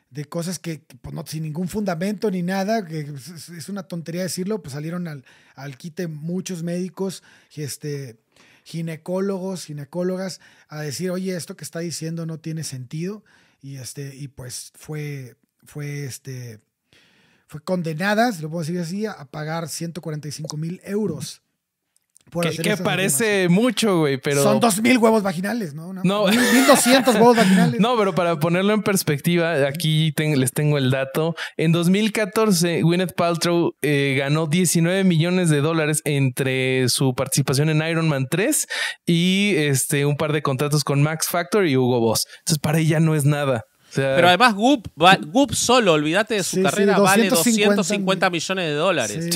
Speaker 1: de cosas que, pues, no, sin ningún fundamento ni nada, que es, una tontería decirlo, pues salieron al, al quite muchos médicos, este, ginecólogos, ginecólogas, a decir, oye, esto que está diciendo no tiene sentido. Y, este, y pues fue, fue, este, fue condenada, lo puedo decir así, a pagar 145 mil euros que, parece
Speaker 2: mucho, güey, pero... Son 2.000
Speaker 1: huevos vaginales, ¿no?
Speaker 2: 1.200 huevos vaginales. No, pero para ponerlo en perspectiva, aquí les tengo el dato. En 2014, Gwyneth Paltrow eh, ganó 19 millones de dólares entre su participación en Iron Man 3 y este, un par de contratos con Max Factor y Hugo Boss. Entonces, para ella no es nada. Pero además, Goop, solo, olvídate de su carrera, vale 250
Speaker 3: millones de dólares.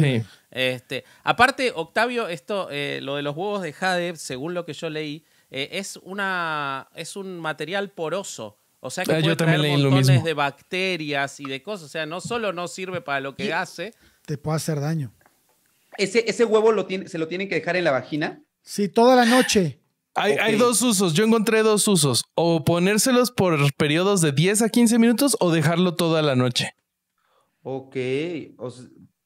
Speaker 3: Este, aparte, Octavio, esto, eh, lo de los huevos de Jade, según lo que yo leí, eh, es, una, es un material poroso. O sea que ah, puede traer montones de bacterias y de cosas. O
Speaker 4: sea, no solo no sirve para lo que hace.
Speaker 1: Te puede hacer daño. Ese, ese huevo
Speaker 4: se lo tienen que dejar en la vagina.
Speaker 1: Sí, toda la noche. Hay, dos usos. Yo encontré dos
Speaker 2: usos. O ponérselos por periodos de 10 a 15 minutos o dejarlo toda la noche.
Speaker 4: Ok.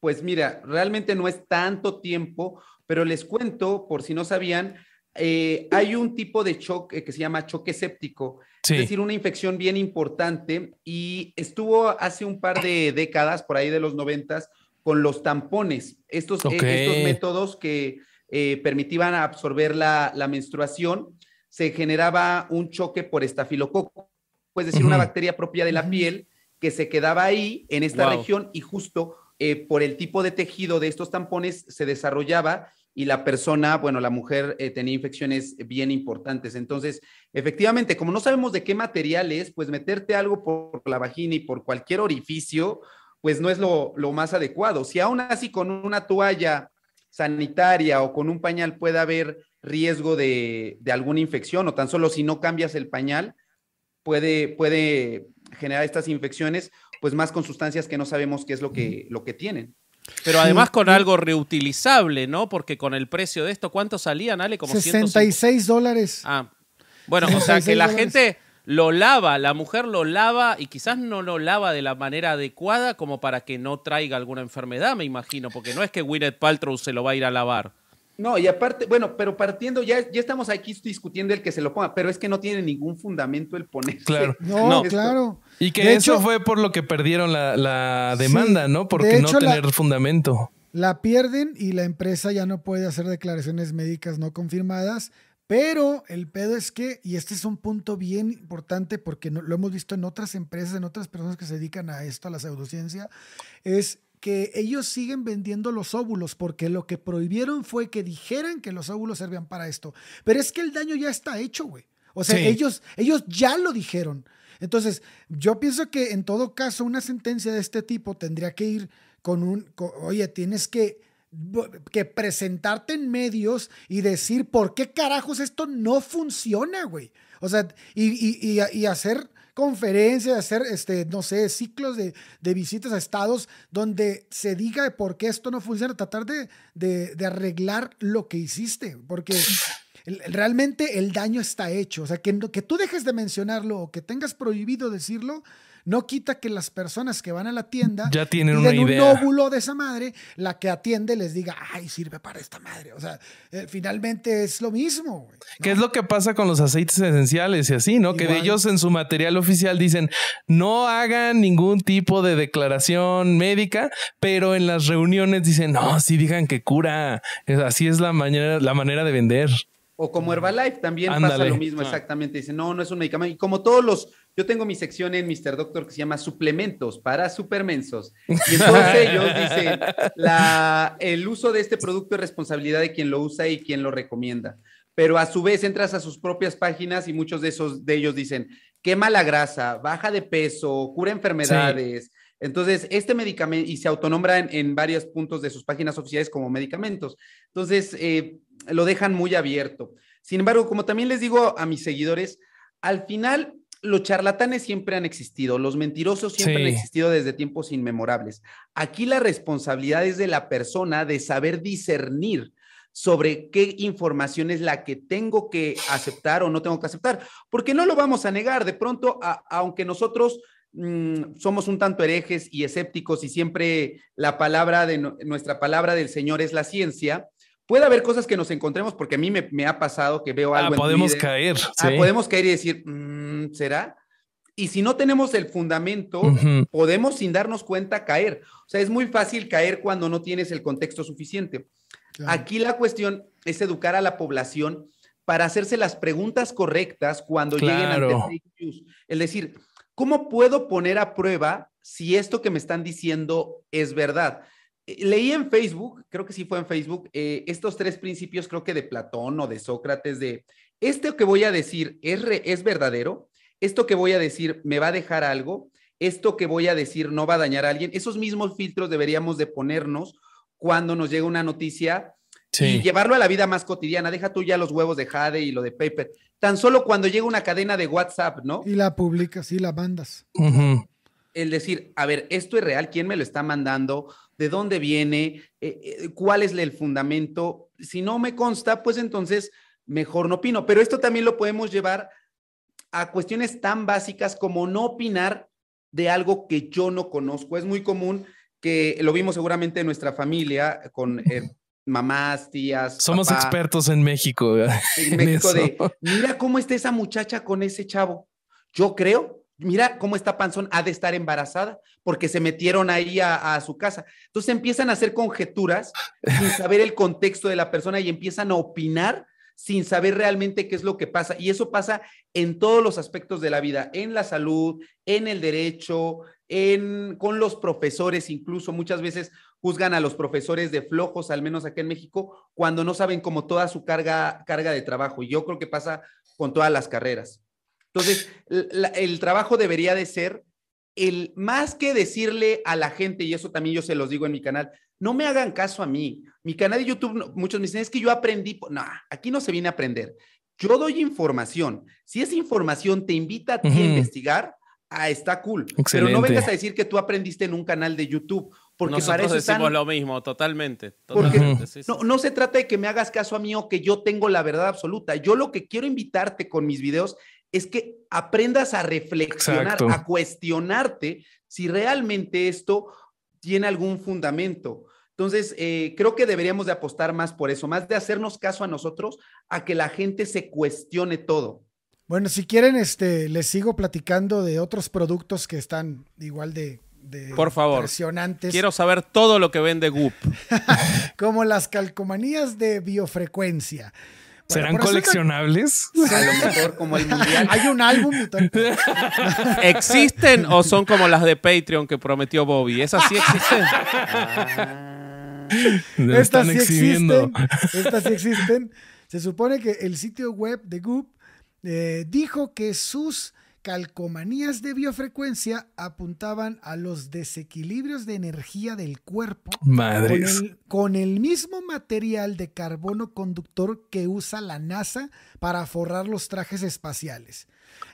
Speaker 4: pues mira, realmente no es tanto tiempo, pero les cuento, por si no sabían, eh, hay un tipo de choque que se llama choque séptico. Es decir, una infección bien importante y estuvo hace un par de décadas, por ahí de los noventas, con los tampones. estos eh, métodos que eh, permitían absorber la, menstruación, se generaba un choque por estafilococo, es decir, una bacteria propia de la piel que se quedaba ahí en esta región y justo eh, por el tipo de tejido de estos tampones se desarrollaba y la persona, bueno, la mujer eh, tenía infecciones bien importantes. Entonces, efectivamente, como no sabemos de qué material es, pues meterte algo por la vagina y por cualquier orificio, pues no es lo, lo más adecuado. Si aún así con una toalla sanitaria o con un pañal puede haber riesgo de, alguna infección o tan solo si no cambias el pañal puede, puede generar estas infecciones, pues más con sustancias que no sabemos qué es lo que, lo que tienen.
Speaker 3: Pero además con algo reutilizable, ¿no? Porque con el precio de esto, ¿cuánto salían, Ale? Como 66
Speaker 1: dólares. Ah, bueno, o sea que la gente
Speaker 3: lo lava, la mujer lo lava y quizás no lo lava de la manera adecuada como para que no traiga alguna enfermedad, me imagino, porque no es que Winnet Paltrow se lo va a ir a lavar.
Speaker 4: No, y aparte, bueno, pero partiendo, ya, ya estamos aquí discutiendo el que se lo ponga, pero es que no tiene
Speaker 1: ningún fundamento el ponerse.
Speaker 2: Claro, no, claro. Y que eso fue por lo que perdieron la, demanda, ¿no? Porque no tener fundamento.
Speaker 1: La pierden y la empresa ya no puede hacer declaraciones médicas no confirmadas pero el pedo es que, y este es un punto bien importante porque no, lo hemos visto en otras empresas, en otras personas que se dedican a esto, a la pseudociencia, es que ellos siguen vendiendo los óvulos, porque lo que prohibieron fue que dijeran que los óvulos servían para esto. Pero es que el daño ya está hecho, güey. O sea, ellos, ellos ya lo dijeron. Entonces, yo pienso que en todo caso, una sentencia de este tipo tendría que ir con un, oye, tienes que que presentarte en medios y decir por qué carajos esto no funciona, güey. O sea, y, y, y, hacer conferencias, hacer, este, no sé, ciclos de, visitas a estados donde se diga por qué esto no funciona, tratar de, de, arreglar lo que hiciste, porque realmente el daño está hecho. O sea, que, que tú dejes de mencionarlo o que tengas prohibido decirlo, no quita que las personas que van a la tienda ya tienen un óvulo de esa madre, la que atiende les diga, ay, sirve para esta madre. O sea, eh, finalmente es lo mismo.
Speaker 2: ¿Qué es lo que pasa con los aceites esenciales y así, no? Que ellos en su material oficial dicen, no hagan ningún tipo de declaración médica, pero en las reuniones dicen, no, sí digan que cura. Así es la, manera, la manera de vender.
Speaker 4: O como Herbalife también pasa lo mismo, ah. exactamente. Dicen, no, no es un medicamento. Y como todos los yo tengo mi sección en Mr. Doctor que se llama Suplementos para Supermensos. Y entonces ellos dicen, el uso de este producto es responsabilidad de quien lo usa y quien lo recomienda. Pero a su vez entras a sus propias páginas y muchos de, esos, de ellos dicen, quema la grasa, baja de peso, cura enfermedades. Entonces, este medicamento, y se autonombra en, varios puntos de sus páginas oficiales como medicamentos. Entonces, eh, lo dejan muy abierto. Sin embargo, como también les digo a mis seguidores, al final los charlatanes siempre han existido, los mentirosos siempre han existido desde tiempos inmemorables. Aquí la responsabilidad es de la persona de saber discernir sobre qué información es la que tengo que aceptar o no tengo que aceptar, porque no lo vamos a negar, de pronto, aunque nosotros mm, somos un tanto herejes y escépticos y siempre la palabra de nuestra palabra del Señor es la ciencia, Puede haber cosas que nos encontremos, porque a mí me, ha pasado que veo ah, algo. podemos caer. Ah, podemos caer y decir, mm, ¿será? Y si no tenemos el fundamento, podemos sin darnos cuenta caer. O sea, es muy fácil caer cuando no tienes el contexto suficiente. Aquí la cuestión es educar a la población para hacerse las preguntas correctas cuando lleguen ante fake news. Es decir, ¿cómo puedo poner a prueba si esto que me están diciendo es verdad? Eh, leí en Facebook, creo que sí fue en Facebook, eh, estos tres principios, creo que de Platón o de Sócrates, de esto que voy a decir es, es verdadero, esto que voy a decir me va a dejar algo, esto que voy a decir no va a dañar a alguien. Esos mismos filtros deberíamos de ponernos cuando nos llega una noticia y llevarlo a la vida más cotidiana. Deja tú ya los huevos de Jade y lo de Paper. Tan solo cuando llega una cadena de WhatsApp, ¿no?
Speaker 1: Y la publicas y la mandas
Speaker 4: el decir, a ver, esto es real, quién me lo está mandando, de dónde viene, eh, eh, cuál es el fundamento. Si no me consta, pues entonces mejor no opino. Pero esto también lo podemos llevar a cuestiones tan básicas como no opinar de algo que yo no conozco. Es muy común que lo vimos seguramente en nuestra familia con eh, mamás, tías. Somos expertos
Speaker 2: en México.
Speaker 4: mira cómo está esa muchacha con ese chavo. Yo creo mira cómo esta Panzón, ha de estar embarazada, porque se metieron ahí a, a, su casa. Entonces empiezan a hacer conjeturas sin saber el contexto de la persona y empiezan a opinar sin saber realmente qué es lo que pasa. Y eso pasa en todos los aspectos de la vida, en la salud, en el derecho, en, con los profesores, incluso muchas veces juzgan a los profesores de flojos, al menos aquí en México, cuando no saben como toda su carga, carga de trabajo. Y yo creo que pasa con todas las carreras. Entonces, el trabajo debería de ser el más que decirle a la gente, y eso también yo se los digo en mi canal, no me hagan caso a mí. Mi canal de YouTube, muchos me dicen, es que yo aprendí, no, aquí no se viene a aprender. Yo doy información. Si esa información te invita a ti a investigar, ah, está cool. Pero no vengas a decir que tú aprendiste en un canal de YouTube. Porque Nosotros para eso decimos
Speaker 3: lo mismo, totalmente.
Speaker 4: No, no, se trata de que me hagas caso a mí o que yo tengo la verdad absoluta. Yo lo que quiero invitarte con mis videos es que aprendas a reflexionar, a cuestionarte si realmente esto tiene algún fundamento. Entonces, eh, creo que deberíamos de apostar más por eso, más de hacernos caso a nosotros, a que la gente se cuestione todo.
Speaker 1: Bueno, si quieren, este, les sigo platicando de otros productos que están igual de, Por
Speaker 3: favor. impresionantes. Quiero saber todo lo que vende Goop.
Speaker 1: Como las calcomanías de biofrecuencia.
Speaker 3: ¿Serán coleccionables?
Speaker 1: A lo mejor como el mundial. Hay un álbum. ¿Existen o
Speaker 3: son como las de Patreon que prometió Bobby? ¿Esas sí
Speaker 1: existen? Ah. Estas sí
Speaker 3: existen.
Speaker 1: Estas sí existen. Se supone que el sitio web de Goop eh, dijo que sus calcomanías de biofrecuencia apuntaban a los desequilibrios de energía del cuerpo Con, el, mismo material de carbono conductor que usa la NASA para forrar los trajes espaciales.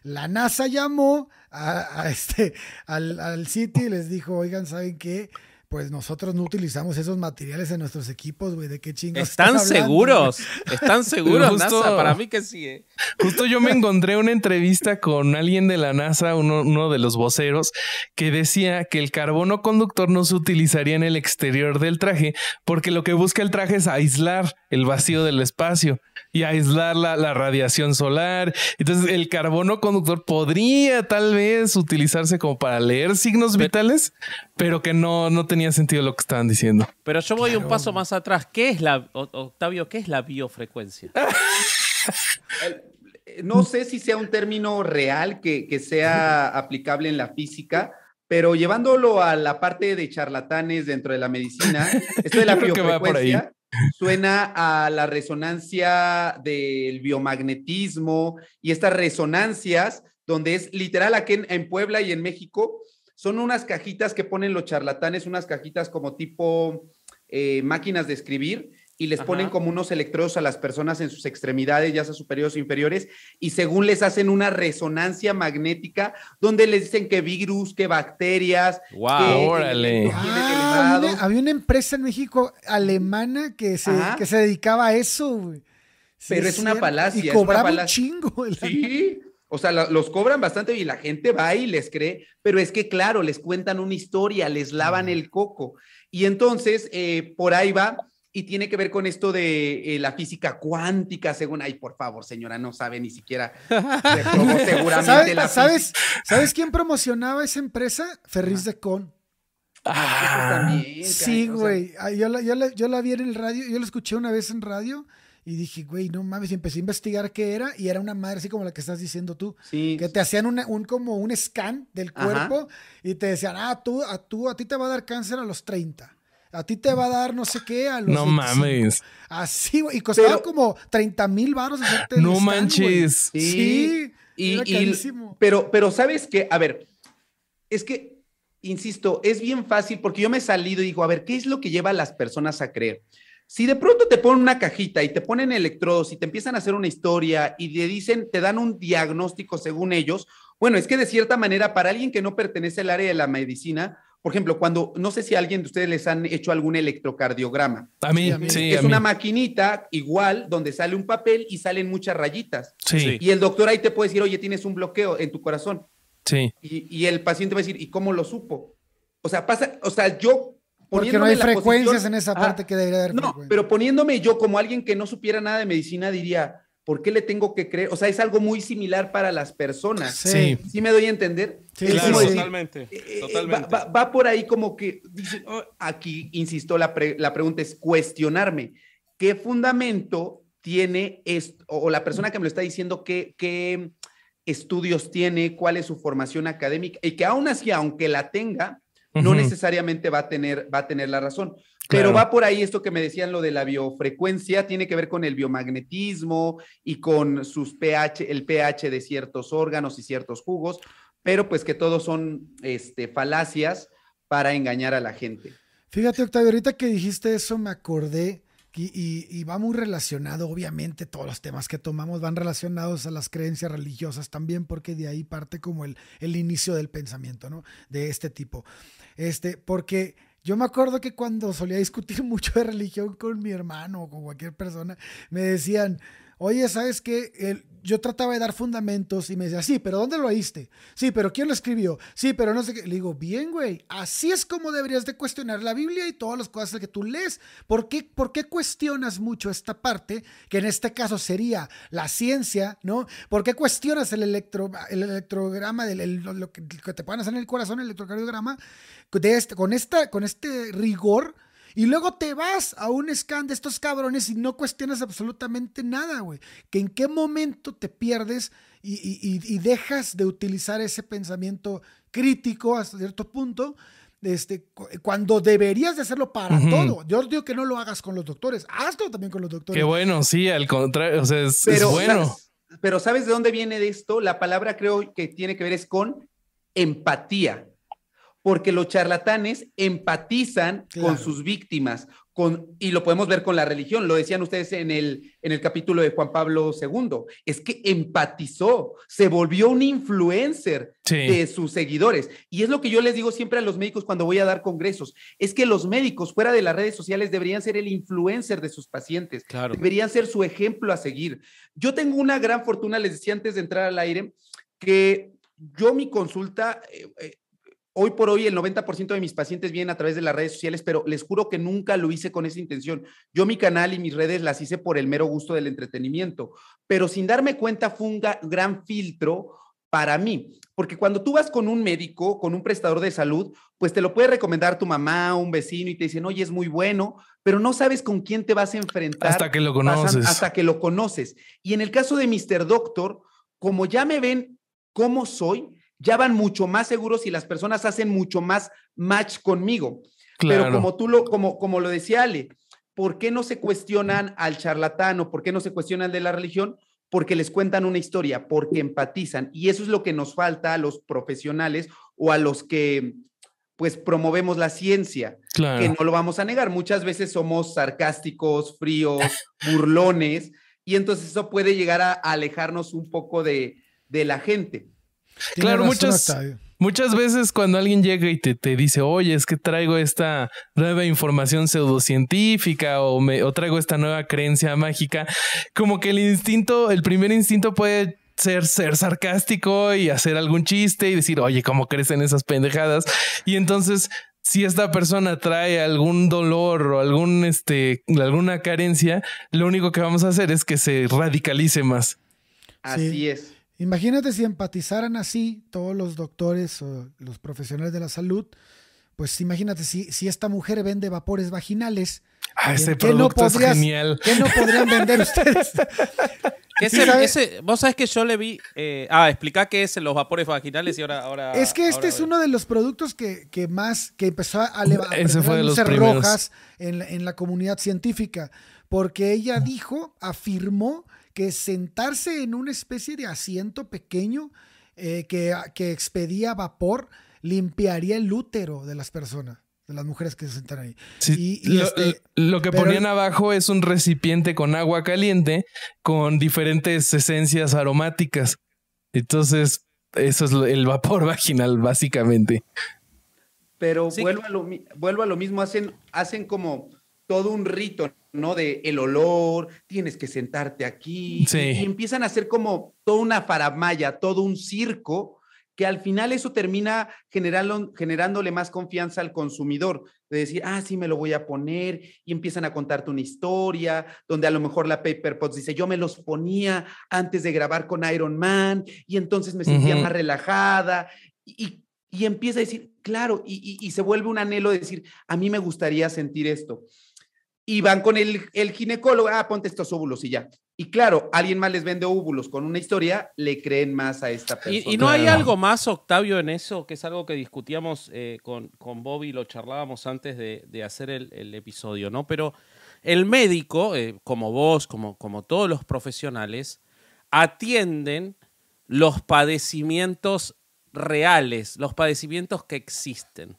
Speaker 1: La NASA llamó a, este, al, al sitio y les dijo, oigan, ¿saben qué? pues nosotros no utilizamos esos materiales en nuestros equipos, güey. ¿De qué chingados? Están seguros, están seguros, para mí que
Speaker 2: sí. Eh. Justo yo me encontré una entrevista con alguien de la NASA, uno, uno, de los voceros, que decía que el carbono conductor no se utilizaría en el exterior del traje, porque lo que busca el traje es aislar el vacío del espacio aislar la, radiación solar. Entonces, el carbono conductor podría tal vez utilizarse como para leer signos vitales, pero que no, no tenía sentido lo que estaban diciendo.
Speaker 3: Pero yo voy un paso más atrás. ¿Qué es la, Octavio,
Speaker 4: qué es la biofrecuencia? Eh, no sé si sea un término real que, sea aplicable en la física. Pero llevándolo a la parte de charlatanes dentro de la medicina, esto de la biofrecuencia, suena a la resonancia del biomagnetismo y estas resonancias, donde es literal aquí en, Puebla y en México, son unas cajitas que ponen los charlatanes, unas cajitas como tipo eh, máquinas de escribir, y les ponen como unos electrodos a las personas en sus extremidades, ya sea superiores o inferiores, y según les hacen una resonancia magnética donde les dicen que virus, que bacterias. ¡Wow! órale.
Speaker 1: Ah, había, una, empresa en México alemana que se, que se dedicaba a eso, Pero es, una palacia. Y cobraba un chingo. sí.
Speaker 4: O sea, los cobran bastante y la gente va y les cree, pero es que, claro, les cuentan una historia, les lavan el coco. Y entonces, eh, por ahí va, y tiene que ver con esto de eh, la física cuántica, según, ay, por favor, señora, no sabe ni siquiera seguramente la ¿sabes,
Speaker 1: ¿Sabes quién promocionaba esa empresa? Ferris de Con. sí, güey. yo, la, vi en el radio, yo la escuché una vez en radio. Y dije, güey, no mames, y empecé a investigar qué era y era una madre así como la que estás diciendo tú, sí. que te hacían un como un scan del cuerpo y te decían, ah, tú a, tú, a ti te va a dar cáncer a los 30. A ti te va a dar no sé qué a No mames. Así, güey. Y costaba como 30 mil baros No manches. Sí. Y,
Speaker 4: pero, pero, ¿sabes qué? A ver,
Speaker 1: es que, insisto, es bien
Speaker 4: fácil porque yo me he salido y digo, a ver, ¿qué es lo que lleva a las personas a creer? Si de pronto te ponen una cajita y te ponen electrodos y te empiezan a hacer una historia y te dicen, te dan un diagnóstico según ellos, bueno, es que de cierta manera, para alguien que no pertenece al área de la medicina, por ejemplo, cuando, no sé si a alguien de ustedes les han hecho algún electrocardiograma. A mí, es una maquinita igual donde sale un papel y salen muchas rayitas. Sí. Y el doctor ahí te puede decir, oye, tienes un bloqueo en tu corazón. Sí. Y, el paciente va a decir, ¿y cómo lo supo? O sea, pasa, o sea, yo porque no hay frecuencias en esa parte
Speaker 1: que debería haber. No,
Speaker 4: pero poniéndome yo como alguien que no supiera nada de medicina, diría, ¿por qué le tengo que creer? O sea, es algo muy similar para las personas. Sí. ¿Sí me doy a entender? Sí, totalmente. Eh, eh, totalmente. Va, por ahí como que, oh, aquí, insisto, la, pregunta es cuestionarme, ¿qué fundamento tiene esto? O la persona que me lo está diciendo, ¿qué, qué estudios tiene? ¿Cuál es su formación académica? Y que aún así, aunque la tenga, no necesariamente va a, tener, va a tener la razón. Pero va por ahí esto que me decían, lo de la biofrecuencia, tiene que ver con el biomagnetismo y con sus pH, el pH de ciertos órganos y ciertos jugos, pero pues que todos son este, falacias para engañar a la gente.
Speaker 1: Fíjate, Octavio, ahorita que dijiste eso me acordé y, va muy relacionado, obviamente, todos los temas que tomamos van relacionados a las creencias religiosas también, porque de ahí parte como el, el inicio del pensamiento, ¿no? De este tipo. Este, porque yo me acuerdo que cuando solía discutir mucho de religión con mi hermano o con cualquier persona, me decían, Oye, ¿sabes qué? yo trataba de dar fundamentos y me decía, sí, pero ¿dónde lo oíste? Sí, pero ¿quién lo escribió? Sí, pero no sé qué. Le digo, bien, güey, así es como deberías de cuestionar la Biblia y todas las cosas que tú lees. ¿Por qué, ¿Por qué cuestionas mucho esta parte, que en este caso sería la ciencia, ¿no? ¿Por qué cuestionas el, electro, el electrograma, del, lo, que, te pueden hacer en el corazón, el electrocardiograma, este, con, esta, con este rigor? Y luego te vas a un scan de estos cabrones y no cuestionas absolutamente nada, güey. Que en qué momento te pierdes y, dejas de utilizar ese pensamiento crítico hasta cierto punto. Este, cuando deberías de hacerlo para todo. Yo digo que no lo hagas con los doctores, hazlo también con los doctores. Qué
Speaker 2: bueno, sí, al contrario, o sea, es, pero, bueno.
Speaker 4: pero ¿sabes de dónde viene esto? La palabra creo que tiene que ver es con empatía porque los charlatanes empatizan con sus víctimas, con, y lo podemos ver con la religión, lo decían ustedes en el, en el capítulo de Juan Pablo II, es que empatizó, se volvió un influencer de sus seguidores. Y es lo que yo les digo siempre a los médicos cuando voy a dar congresos, es que los médicos fuera de las redes sociales deberían ser el influencer de sus pacientes, deberían ser su ejemplo a seguir. Yo tengo una gran fortuna, les decía antes de entrar al aire, que yo mi consulta... Eh, eh, Hoy por hoy el 90% de mis pacientes vienen a través de las redes sociales, pero les juro que nunca lo hice con esa intención. Yo mi canal y mis redes las hice por el mero gusto del entretenimiento, pero sin darme cuenta Funga, gran filtro para mí, porque cuando tú vas con un médico, con un prestador de salud, pues te lo puede recomendar tu mamá, un vecino y te dicen, oye, es muy bueno, pero no sabes con quién te vas a enfrentar. Hasta que lo conoces. hasta que lo conoces. Y en el caso de Mr. Doctor, como ya me ven cómo soy, ya van mucho más seguros y las personas hacen mucho más match conmigo. Pero como tú lo, como, como lo decía Ale, ¿por qué no se cuestionan al charlatán o por qué no se cuestionan de la religión? Porque les cuentan una historia, porque empatizan. Y eso es lo que nos falta a los profesionales o a los que pues promovemos la ciencia, que no lo vamos a negar. Muchas veces somos sarcásticos, fríos, burlones, y entonces eso puede llegar a alejarnos un poco de, de la gente. Claro,
Speaker 2: muchas, eh. muchas veces cuando alguien llega y te, dice, oye, es que traigo esta nueva información pseudocientífica o, me, o traigo esta nueva creencia mágica, como que el instinto, el primer instinto puede ser, ser sarcástico y hacer algún chiste y decir, oye, ¿cómo crecen esas pendejadas? Y entonces, si esta persona trae algún dolor o algún, este, alguna carencia, lo único que vamos a hacer es que se radicalice más.
Speaker 1: Así es. Imagínate si empatizaran así todos los doctores o los profesionales de la salud. Pues imagínate si, esta mujer vende vapores vaginales. Ah, no no podrían vender ustedes? ¿Qué será ese,
Speaker 3: vos sabés que yo le vi. Eh, ah, explica qué es los vapores vaginales y ahora. ahora es que este es
Speaker 1: uno de los productos que, más. que empezó a ser rojas en en la comunidad científica. Porque ella dijo, afirmó que sentarse en una especie de asiento pequeño eh, que, ah, que, expedía vapor limpiaría el útero de las personas, de las mujeres que se sentan ahí.
Speaker 2: y, lo, este, que ponían abajo es un recipiente con agua caliente con diferentes esencias aromáticas. Entonces, eso es el vapor vaginal, básicamente.
Speaker 4: Pero vuelvo, a lo, mismo, hacen, hacen como todo un rito, ¿no? De el olor, tienes que sentarte aquí. Sí. Y empiezan a hacer como toda una faramaya, todo un circo, que al final eso termina generando, generándole más confianza al consumidor, de decir, ah, sí, me lo voy a poner, y empiezan a contarte una historia, donde a lo mejor la Paper Pots dice, yo me los ponía antes de grabar con Iron Man, y entonces me sentía más relajada, y, empieza a decir, claro, y, y se vuelve un anhelo de decir, a mí me gustaría sentir esto y van con el, ginecólogo, ah, ponte estos óvulos y ya. Y claro, alguien más les vende óvulos con una historia, le creen más a esta persona. ¿Y, no hay algo
Speaker 3: más, Octavio, en eso? Que es algo que discutíamos eh, con, con Bobby, lo charlábamos antes de, hacer el, episodio, ¿no? Pero el médico, eh, como vos, como, como todos los profesionales, atienden los padecimientos reales, los padecimientos que existen.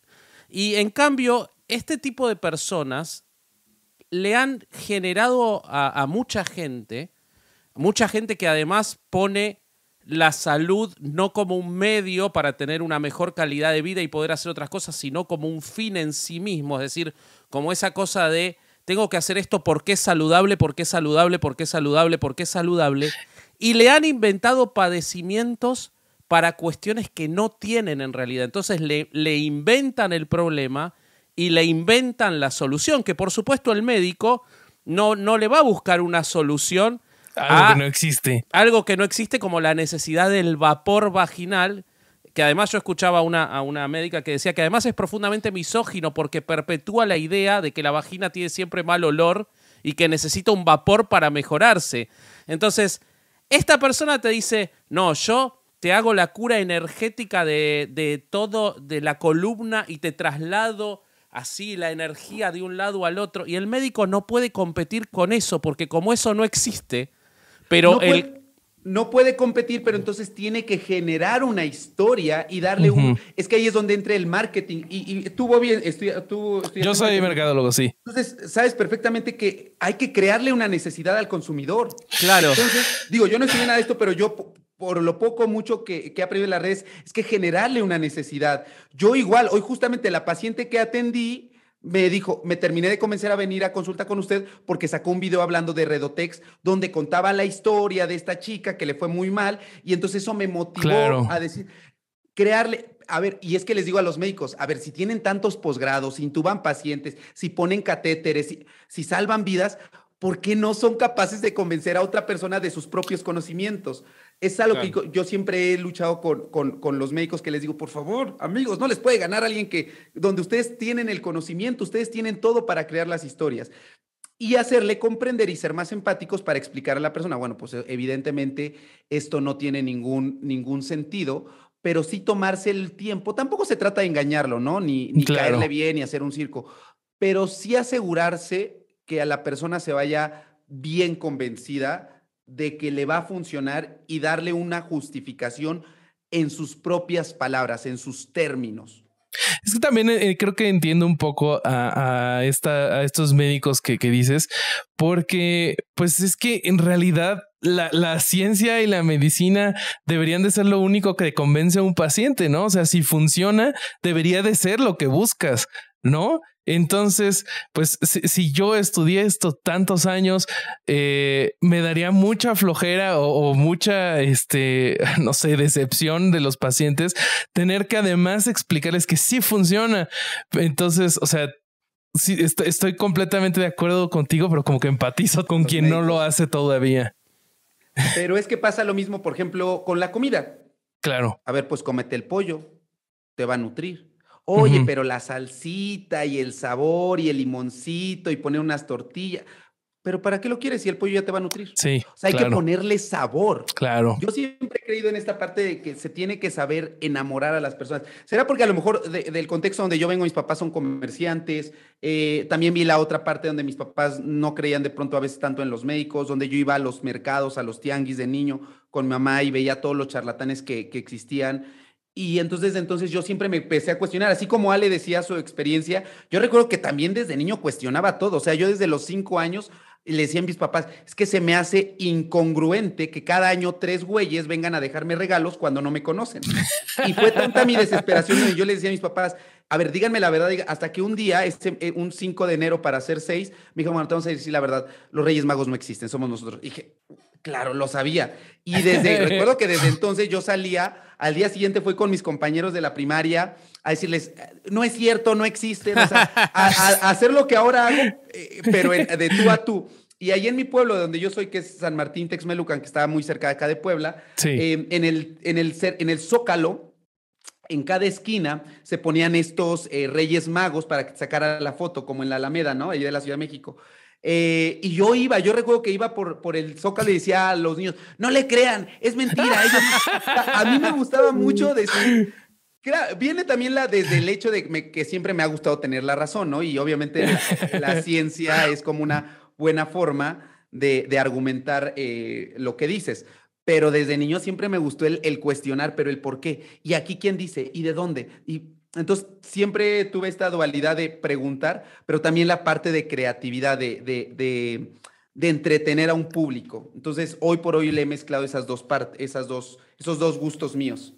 Speaker 3: Y en cambio, este tipo de personas le han generado a, mucha gente, mucha gente que además pone la salud no como un medio para tener una mejor calidad de vida y poder hacer otras cosas, sino como un fin en sí mismo, es decir, como esa cosa de tengo que hacer esto porque es saludable, porque es saludable, porque es saludable, porque es saludable, y le han inventado padecimientos para cuestiones que no tienen en realidad. Entonces le, le inventan el problema y le inventan la solución, que por supuesto el médico no, no le va a buscar una solución. Algo que no
Speaker 2: existe.
Speaker 3: Algo que no existe como la necesidad del vapor vaginal, que además yo escuchaba una, a una médica que decía que además es profundamente misógino porque perpetúa la idea de que la vagina tiene siempre mal olor y que necesita un vapor para mejorarse. Entonces, esta persona te dice, no, yo te hago la cura energética de, de todo, de la columna y te traslado así la energía de un lado al otro, y el médico no puede competir con eso, porque como
Speaker 4: eso no existe,
Speaker 3: pero no el...
Speaker 4: no puede competir, pero entonces tiene que generar una historia y darle un... Es que ahí es donde entra el marketing. Y, tú, Bobby, estoy, tú, Yo soy
Speaker 2: mercadólogo, sí.
Speaker 4: Entonces, sabes perfectamente que hay que crearle una necesidad al consumidor. Claro. Entonces, digo, yo no estoy nada de esto, pero yo por lo poco mucho que, que ha aprendido en las redes, es que generarle una necesidad. Yo igual, hoy justamente la paciente que atendí, me dijo, me terminé de convencer a venir a consulta con usted porque sacó un video hablando de Redotex donde contaba la historia de esta chica que le fue muy mal y entonces eso me motivó a decir, crearle, a ver, y es que les digo a los médicos, a ver, si tienen tantos posgrados, si intuban pacientes, si ponen catéteres, si salvan vidas, ¿por qué no son capaces de convencer a otra persona de sus propios conocimientos? Es algo que yo siempre he luchado con, con, los médicos que les digo, por favor, amigos, no les puede ganar alguien que, donde ustedes tienen el conocimiento, ustedes tienen todo para crear las historias. Y hacerle comprender y ser más empáticos para explicar a la persona, bueno, pues eh, evidentemente esto no tiene ningún, ningún sentido, pero sí tomarse el tiempo. Tampoco se trata de engañarlo, ¿no? Ni, caerle bien, ni hacer un circo, pero sí asegurarse que a la persona se vaya bien convencida de que le va a funcionar y darle una justificación en sus propias palabras, en sus términos.
Speaker 2: Es que también eh, creo que entiendo un poco a, estos médicos que, dices, porque pues es que en realidad la, la, ciencia y la medicina deberían de ser lo único que convence a un paciente, ¿no? O sea, si funciona, debería de ser lo que buscas, ¿no? Entonces, pues si, yo estudié esto tantos años, eh, me daría mucha flojera o, mucha, este, no sé, decepción de los pacientes tener que además explicarles que sí funciona. Entonces, o sea, sí, estoy, completamente de acuerdo contigo, pero como que empatizo con quien no lo hace todavía.
Speaker 4: Pero es que pasa lo mismo, por ejemplo, con la comida. Claro. A ver, pues comete el pollo, te va a nutrir. Oye, pero la salsita y el sabor y el limoncito y poner unas tortillas. Pero ¿para qué lo quieres si el pollo ya te va a nutrir?
Speaker 2: Sí. O sea, hay que ponerle
Speaker 4: sabor. Claro. Yo siempre he creído en esta parte de que se tiene que saber enamorar a las personas. ¿Será porque a lo mejor del contexto donde yo vengo, mis papás son comerciantes? Eh, también vi la otra parte donde mis papás no creían de pronto a veces tanto en los médicos, donde yo iba a los mercados, a los tianguis de niño con mamá y veía todos los charlatanes que, que existían y entonces, entonces yo siempre me empecé a cuestionar, así como Ale decía su experiencia, yo recuerdo que también desde niño cuestionaba todo, o sea, yo desde los cinco años le decía a mis papás, es que se me hace incongruente que cada año tres güeyes vengan a dejarme regalos cuando no me conocen. Y fue tanta mi desesperación y yo le decía a mis papás, a ver, díganme la verdad, hasta que un día, este, eh, un 5 de enero para hacer seis me dijo, bueno, te vamos a decir la verdad, los Reyes Magos no existen, somos nosotros. Y dije, claro, lo sabía. Y desde, recuerdo que desde entonces yo salía al día siguiente fui con mis compañeros de la primaria a decirles, no es cierto, no existe, o sea, a, hacer lo que ahora hago, eh, pero de tú a tú. Y ahí en mi pueblo, donde yo soy, que es San Martín Texmelucan, que estaba muy cerca de acá de Puebla, eh, en, el, en, el, en el zócalo, en cada esquina, se ponían estos eh, reyes magos para que sacara la foto, como en la Alameda, ¿no? Allí de la Ciudad de México. Eh, y yo iba, yo recuerdo que iba por, por el zócalo y decía a los niños, no le crean, es mentira. a mí me gustaba mucho decir... viene también la, desde el hecho de que siempre me ha gustado tener la razón, ¿no? Y obviamente la, ciencia es como una buena forma de, argumentar eh, lo que dices. Pero desde niño siempre me gustó el, el, cuestionar, pero el por qué. Y aquí quién dice, y de dónde, y entonces, siempre tuve esta dualidad de preguntar, pero también la parte de creatividad, de, entretener a un público. Entonces, hoy por hoy le he mezclado esas dos partes, esas dos, esos dos gustos míos.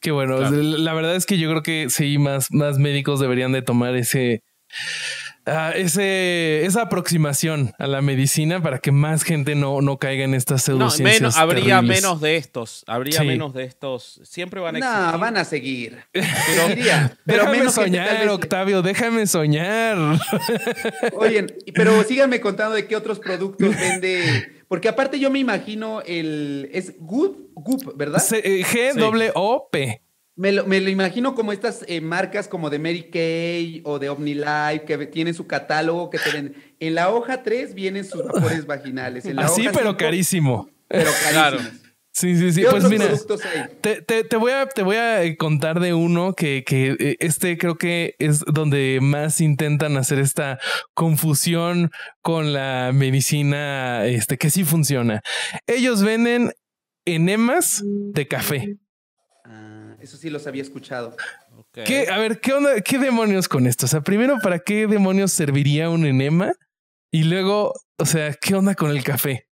Speaker 2: Qué bueno, la verdad es que yo creo que sí, más, más médicos deberían de tomar ese, Ah, esa aproximación a la medicina para que más gente no, caiga en estas pseudociencias. habría menos de
Speaker 3: estos. Habría menos de estos.
Speaker 4: Siempre van a existir. No, van a seguir. Pero,
Speaker 2: déjame soñar, Octavio, déjame soñar. Oye, pero
Speaker 4: síganme contando de qué otros productos vende. Porque aparte yo me imagino el... Es Goop,
Speaker 2: verdad eh,
Speaker 4: g W G-O-O-P. Me lo, imagino como estas eh, marcas como de Mary Kay o de OmniLife que tienen su catálogo que te En la hoja 3 vienen sus vapores vaginales.
Speaker 3: Así, pero
Speaker 2: carísimo. Pero carísimo. Claro. Sí, sí, sí. pues mira, Te, voy a, te voy a eh, contar de uno que, que eh, este creo que es donde más intentan hacer esta confusión con la medicina, este que sí funciona. Ellos venden enemas de café.
Speaker 4: Eso sí los había escuchado.
Speaker 2: ¿Qué, a ver, ¿qué, onda, ¿qué demonios con esto? O sea, primero, ¿para qué demonios serviría un enema? Y luego, o sea, ¿qué onda con el café?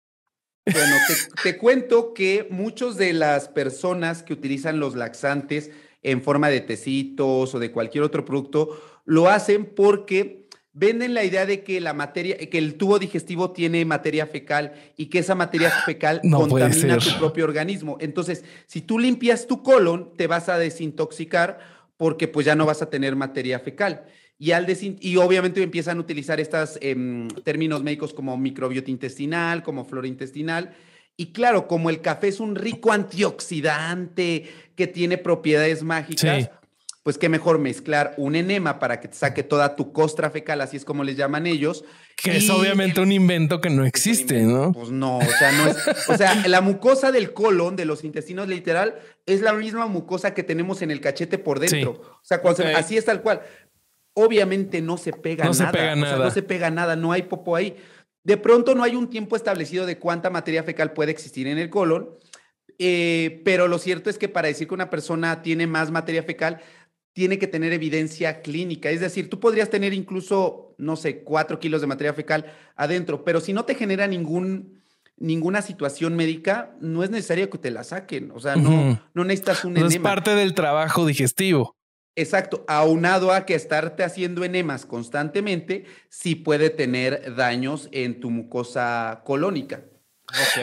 Speaker 4: Bueno, te, te cuento que muchas de las personas que utilizan los laxantes en forma de tecitos o de cualquier otro producto lo hacen porque venden la idea de que la materia, que el tubo digestivo tiene materia fecal y que esa materia fecal contamina tu propio organismo. Entonces, si tú limpias tu colon, te vas a desintoxicar porque pues ya no vas a tener materia fecal. Y, al y obviamente empiezan a utilizar estos em, términos médicos como microbiota intestinal, como flora intestinal. Y claro, como el café es un rico antioxidante que tiene propiedades mágicas, pues qué mejor mezclar un enema para que te saque toda tu costra fecal, así es como les llaman ellos. Que es obviamente
Speaker 2: un invento que no existe, ¿no? Pues no, o sea, no
Speaker 4: es, o sea, la mucosa del colon, de los intestinos literal, es la misma mucosa que tenemos en el cachete por dentro. O sea, así es tal cual. Obviamente no se pega no nada. Se pega nada. no se pega nada, no hay popo ahí. De pronto no hay un tiempo establecido de cuánta materia fecal puede existir en el colon. Eh, pero lo cierto es que para decir que una persona tiene más materia fecal, tiene que tener evidencia clínica. Es decir, tú podrías tener incluso, no sé, cuatro kilos de materia fecal adentro, pero si no te genera ningún, ninguna situación médica, no es necesario que te la saquen. O sea, no, no necesitas un
Speaker 2: pues enema. Es parte del trabajo digestivo.
Speaker 4: Exacto, aunado a que estarte haciendo enemas constantemente, sí puede tener daños en tu mucosa colónica.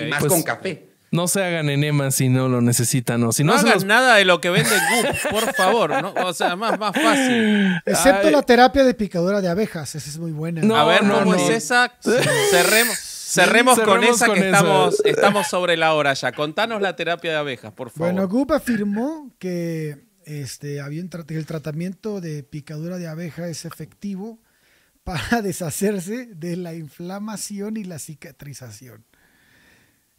Speaker 4: más pues con café.
Speaker 2: No se hagan enemas si no lo necesitan o si no, hagan nada de lo que vende Goop,
Speaker 3: por favor, ¿no? O sea, más, más
Speaker 1: fácil. Excepto la terapia de picadura de abejas, esa es muy buena. a ver, no, es esa?
Speaker 2: Cerremos. con
Speaker 3: esa que Estamos, estamos sobre la hora ya. Contanos la terapia de abejas, por favor. Bueno,
Speaker 1: Goop afirmó que este, había el tratamiento de picadura de abeja es efectivo para deshacerse de la inflamación y la cicatrización.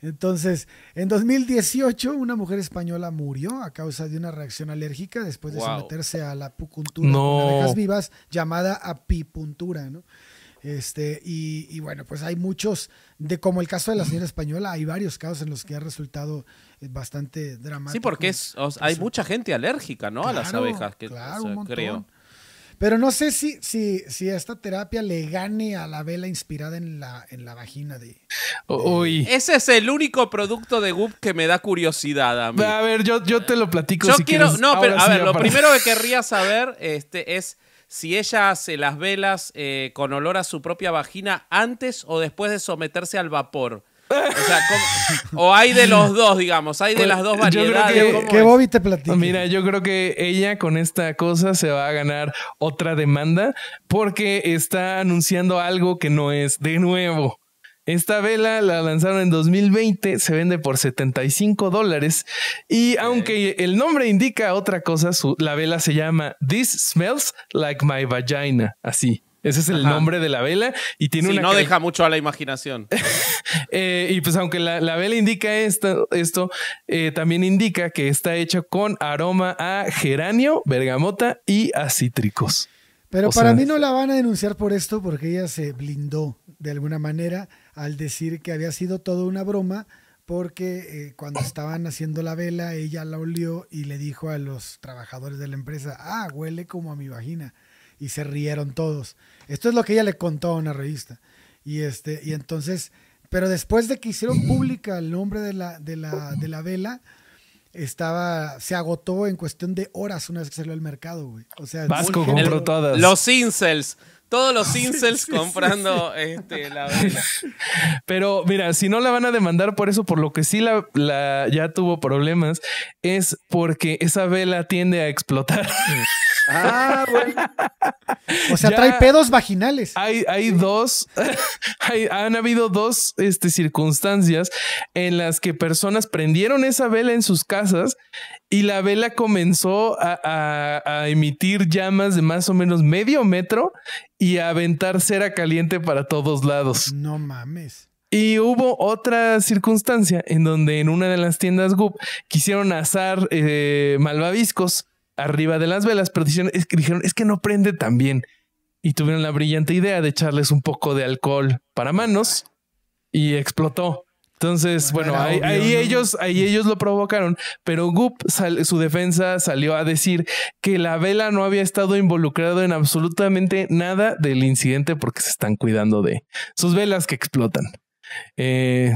Speaker 1: Entonces, en 2018, una mujer española murió a causa de una reacción alérgica después de someterse a la pupuntura no. de abejas vivas llamada apipuntura, ¿no? Este, y, bueno, pues hay muchos, de como el caso de la señora española, hay varios casos en los que ha resultado eh, bastante dramático. Sí,
Speaker 3: porque hay mucha gente alérgica, ¿no? a las abejas, que claro, creo.
Speaker 1: Pero no sé si, si, si esta terapia le gane a la vela inspirada en la, en la vagina de,
Speaker 3: Ese es el único producto de Goop que me da curiosidad a mí. A
Speaker 2: ver, yo, yo te lo platico. quiero. No, pero a ver, lo primero
Speaker 3: que querría saber este, es si ella hace las velas eh, con olor a su propia vagina antes o después de someterse al vapor. O hay de los dos, digamos, hay de las dos variedades.
Speaker 1: que,
Speaker 2: Mira, yo creo que ella con esta cosa se va a ganar otra demanda porque está anunciando algo que no es de nuevo. Esta vela la lanzaron en 2020, se vende por 75 dólares y aunque el nombre indica otra cosa, la vela se llama This Smells Like My Vagina, así. Ese es el nombre de la vela y tiene No deja mucho a la imaginación. Eh, y pues, aunque la, vela indica esto, eh, también indica que está hecha con aroma a geranio, bergamota y a cítricos.
Speaker 1: Pero para mí no la van a denunciar por esto, porque ella se blindó de alguna manera al decir que había sido todo una broma, porque eh, cuando estaban haciendo la vela, ella la olió y le dijo a los trabajadores de la empresa: Ah, huele como a mi vagina y se rieron todos. Esto es lo que ella le contó a una revista. Y, este, y entonces, pero después de que hicieron pública el nombre de la, de la, de la vela, estaba, se agotó en cuestión de horas una vez que salió al mercado, güey. O sea, Vasco todas. Los
Speaker 3: incels todos los incels comprando este, la vela.
Speaker 2: Pero mira, si no la van a demandar por eso, por lo que sí la, ya tuvo problemas, es porque esa vela tiende a explotar.
Speaker 1: Ah, bueno. O sea, trae
Speaker 2: pedos vaginales. Hay, hay dos, han habido dos este, circunstancias en las que personas prendieron esa vela en sus casas y la vela comenzó a, emitir llamas de más o menos medio metro y a aventar cera caliente para todos lados. No
Speaker 1: mames.
Speaker 2: Y hubo otra circunstancia en donde en una de las tiendas Goop quisieron asar eh, malvaviscos arriba de las velas, pero es, que, dijeron, es que no prende tan bien. Y tuvieron la brillante idea de echarles un poco de alcohol para manos y explotó. Entonces, bueno, ahí, ellos, ahí ellos lo provocaron, pero Goop, su defensa salió a decir que la vela no había estado involucrado en absolutamente nada del incidente porque se están cuidando de sus velas que explotan. Eh,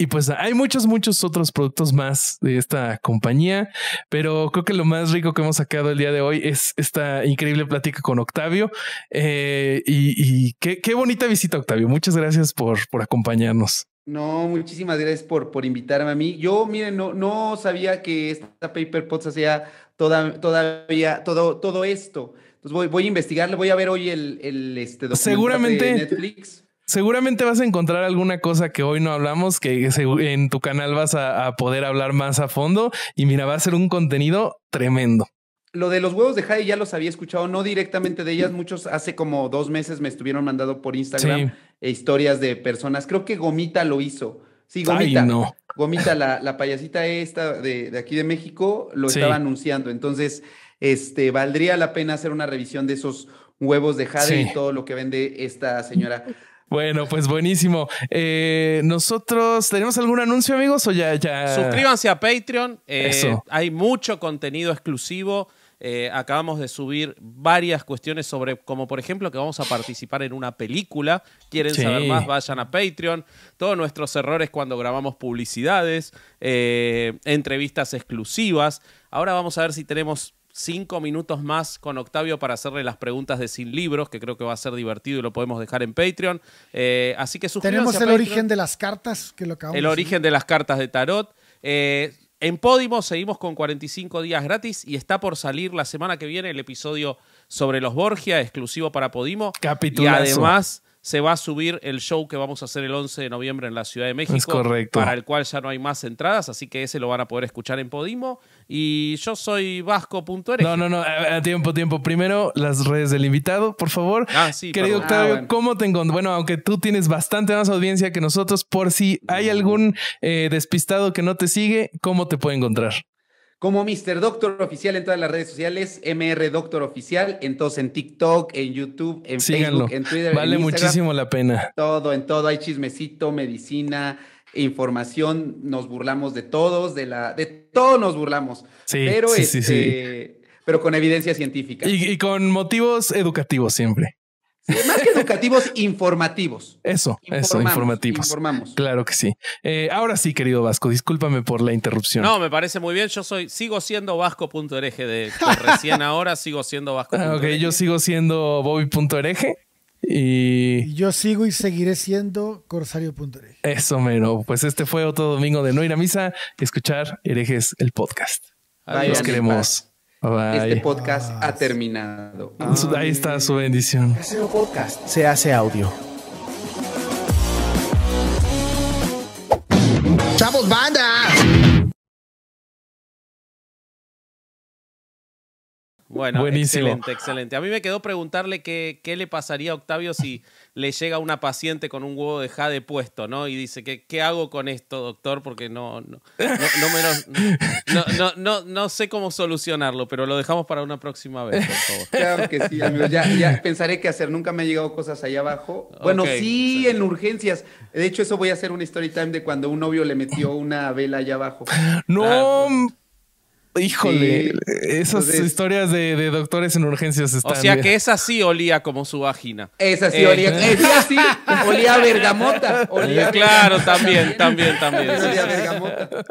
Speaker 2: y pues hay muchos, muchos otros productos más de esta compañía, pero creo que lo más rico que hemos sacado el día de hoy es esta increíble plática con Octavio. Eh, y, qué, bonita visita, Octavio. Muchas gracias por, por acompañarnos.
Speaker 4: No, muchísimas gracias por, por invitarme a mí. Yo, miren, no, no sabía que esta Paper Pots hacía toda, todavía todo, todo esto. Entonces voy, voy a investigarle, voy a ver hoy el, el este Seguramente. De Netflix.
Speaker 2: Seguramente vas a encontrar alguna cosa que hoy no hablamos, que en tu canal vas a, poder hablar más a fondo. Y mira, va a ser un contenido tremendo.
Speaker 4: Lo de los huevos de Jade ya los había escuchado, no directamente de ellas. Muchos hace como dos meses me estuvieron mandando por Instagram. E historias de personas. Creo que Gomita lo hizo. Sí, Gomita. Gomita, la, payasita esta de, aquí de México, lo estaba anunciando. Entonces, este, valdría la pena hacer una revisión de esos huevos de jade y todo lo que vende esta señora.
Speaker 2: Bueno, pues buenísimo. Eh, Nosotros, ¿tenemos algún anuncio, amigos? O ya, ya. Suscríbanse
Speaker 3: a Patreon. Eh, Eso. Hay mucho contenido exclusivo. Eh, acabamos de subir varias cuestiones sobre, como por ejemplo que vamos a participar en una película. Quieren saber más, vayan a Patreon. Todos nuestros errores cuando grabamos publicidades, eh, entrevistas exclusivas. Ahora vamos a ver si tenemos cinco minutos más con Octavio para hacerle las preguntas de Sin Libros, que creo que va a ser divertido y lo podemos dejar en Patreon. Eh, así que suscríbanse. Tenemos el origen
Speaker 1: de las cartas, que lo acabamos El origen
Speaker 3: de las cartas de tarot. En Podimo seguimos con 45 días gratis y está por salir la semana que viene el episodio sobre los Borgia, exclusivo para Podimo.
Speaker 2: Capitulazo. Y además
Speaker 3: se va a subir el show que vamos a hacer el 11 de noviembre en la Ciudad de México. correcto. Para el cual ya no hay más entradas, así que ese lo van a poder escuchar en Podimo. Y yo
Speaker 2: soy Vasco. No, no, no, a tiempo, tiempo. Primero, las redes del invitado, por favor. Ah, sí, Querido ah, Octavio, ¿cómo te encontras? Bueno, aunque tú tienes bastante más audiencia que nosotros, por si hay algún eh, despistado que no te sigue, ¿cómo te puede encontrar?
Speaker 4: como Mr. Doctor Oficial en todas las redes sociales, MR Doctor Oficial, entonces en TikTok, en YouTube, en Facebook, en Twitter. Vale muchísimo la pena. Todo, en todo, hay chismecito, medicina, información, nos burlamos de todos, de la, de todo nos burlamos.
Speaker 2: pero este,
Speaker 4: sí, pero con evidencia científica.
Speaker 2: Y, y con motivos educativos siempre.
Speaker 4: Eh, más que educativos, informativos.
Speaker 2: Eso, eso, informativos. Informamos. Claro que sí. Eh, ahora sí, querido Vasco, discúlpame por la interrupción. No,
Speaker 3: me parece muy bien. Yo soy, sigo siendo Vasco.ereje de recién ahora, sigo siendo vasco. ok,
Speaker 2: yo sigo siendo bobby.hereje. Y
Speaker 1: yo sigo y seguiré siendo Corsario.ereje.
Speaker 2: Eso, mero. Pues este fue otro domingo de no ir a misa, escuchar herejes el podcast. Adiós. Los queremos. Este
Speaker 4: podcast ha terminado.
Speaker 2: Ahí está su bendición. Este
Speaker 1: se hace audio. ¡Chavos, banda!
Speaker 3: Bueno, excelente, excelente. A mí me quedó preguntarle qué, le pasaría a Octavio si le llega una paciente con un huevo de jade puesto, ¿no? Y dice, ¿qué, qué hago con esto, doctor? Porque no, no, no, no, no, no sé cómo solucionarlo, pero lo dejamos para una próxima vez, por favor. Claro que sí, amigo. Ya, ya
Speaker 4: pensaré qué hacer. Nunca me han llegado cosas allá abajo. Bueno, sí, en urgencias. De hecho, eso voy a hacer un story time de cuando un novio le metió una vela allá abajo. No, ah,
Speaker 2: Híjole, esas historias de, de, doctores en urgencias están. O sea que
Speaker 4: esa sí olía como su
Speaker 3: vagina. Esa sí olía. Eh, esa sí olía a bergamota. claro, también, también, también. Olía bergamota.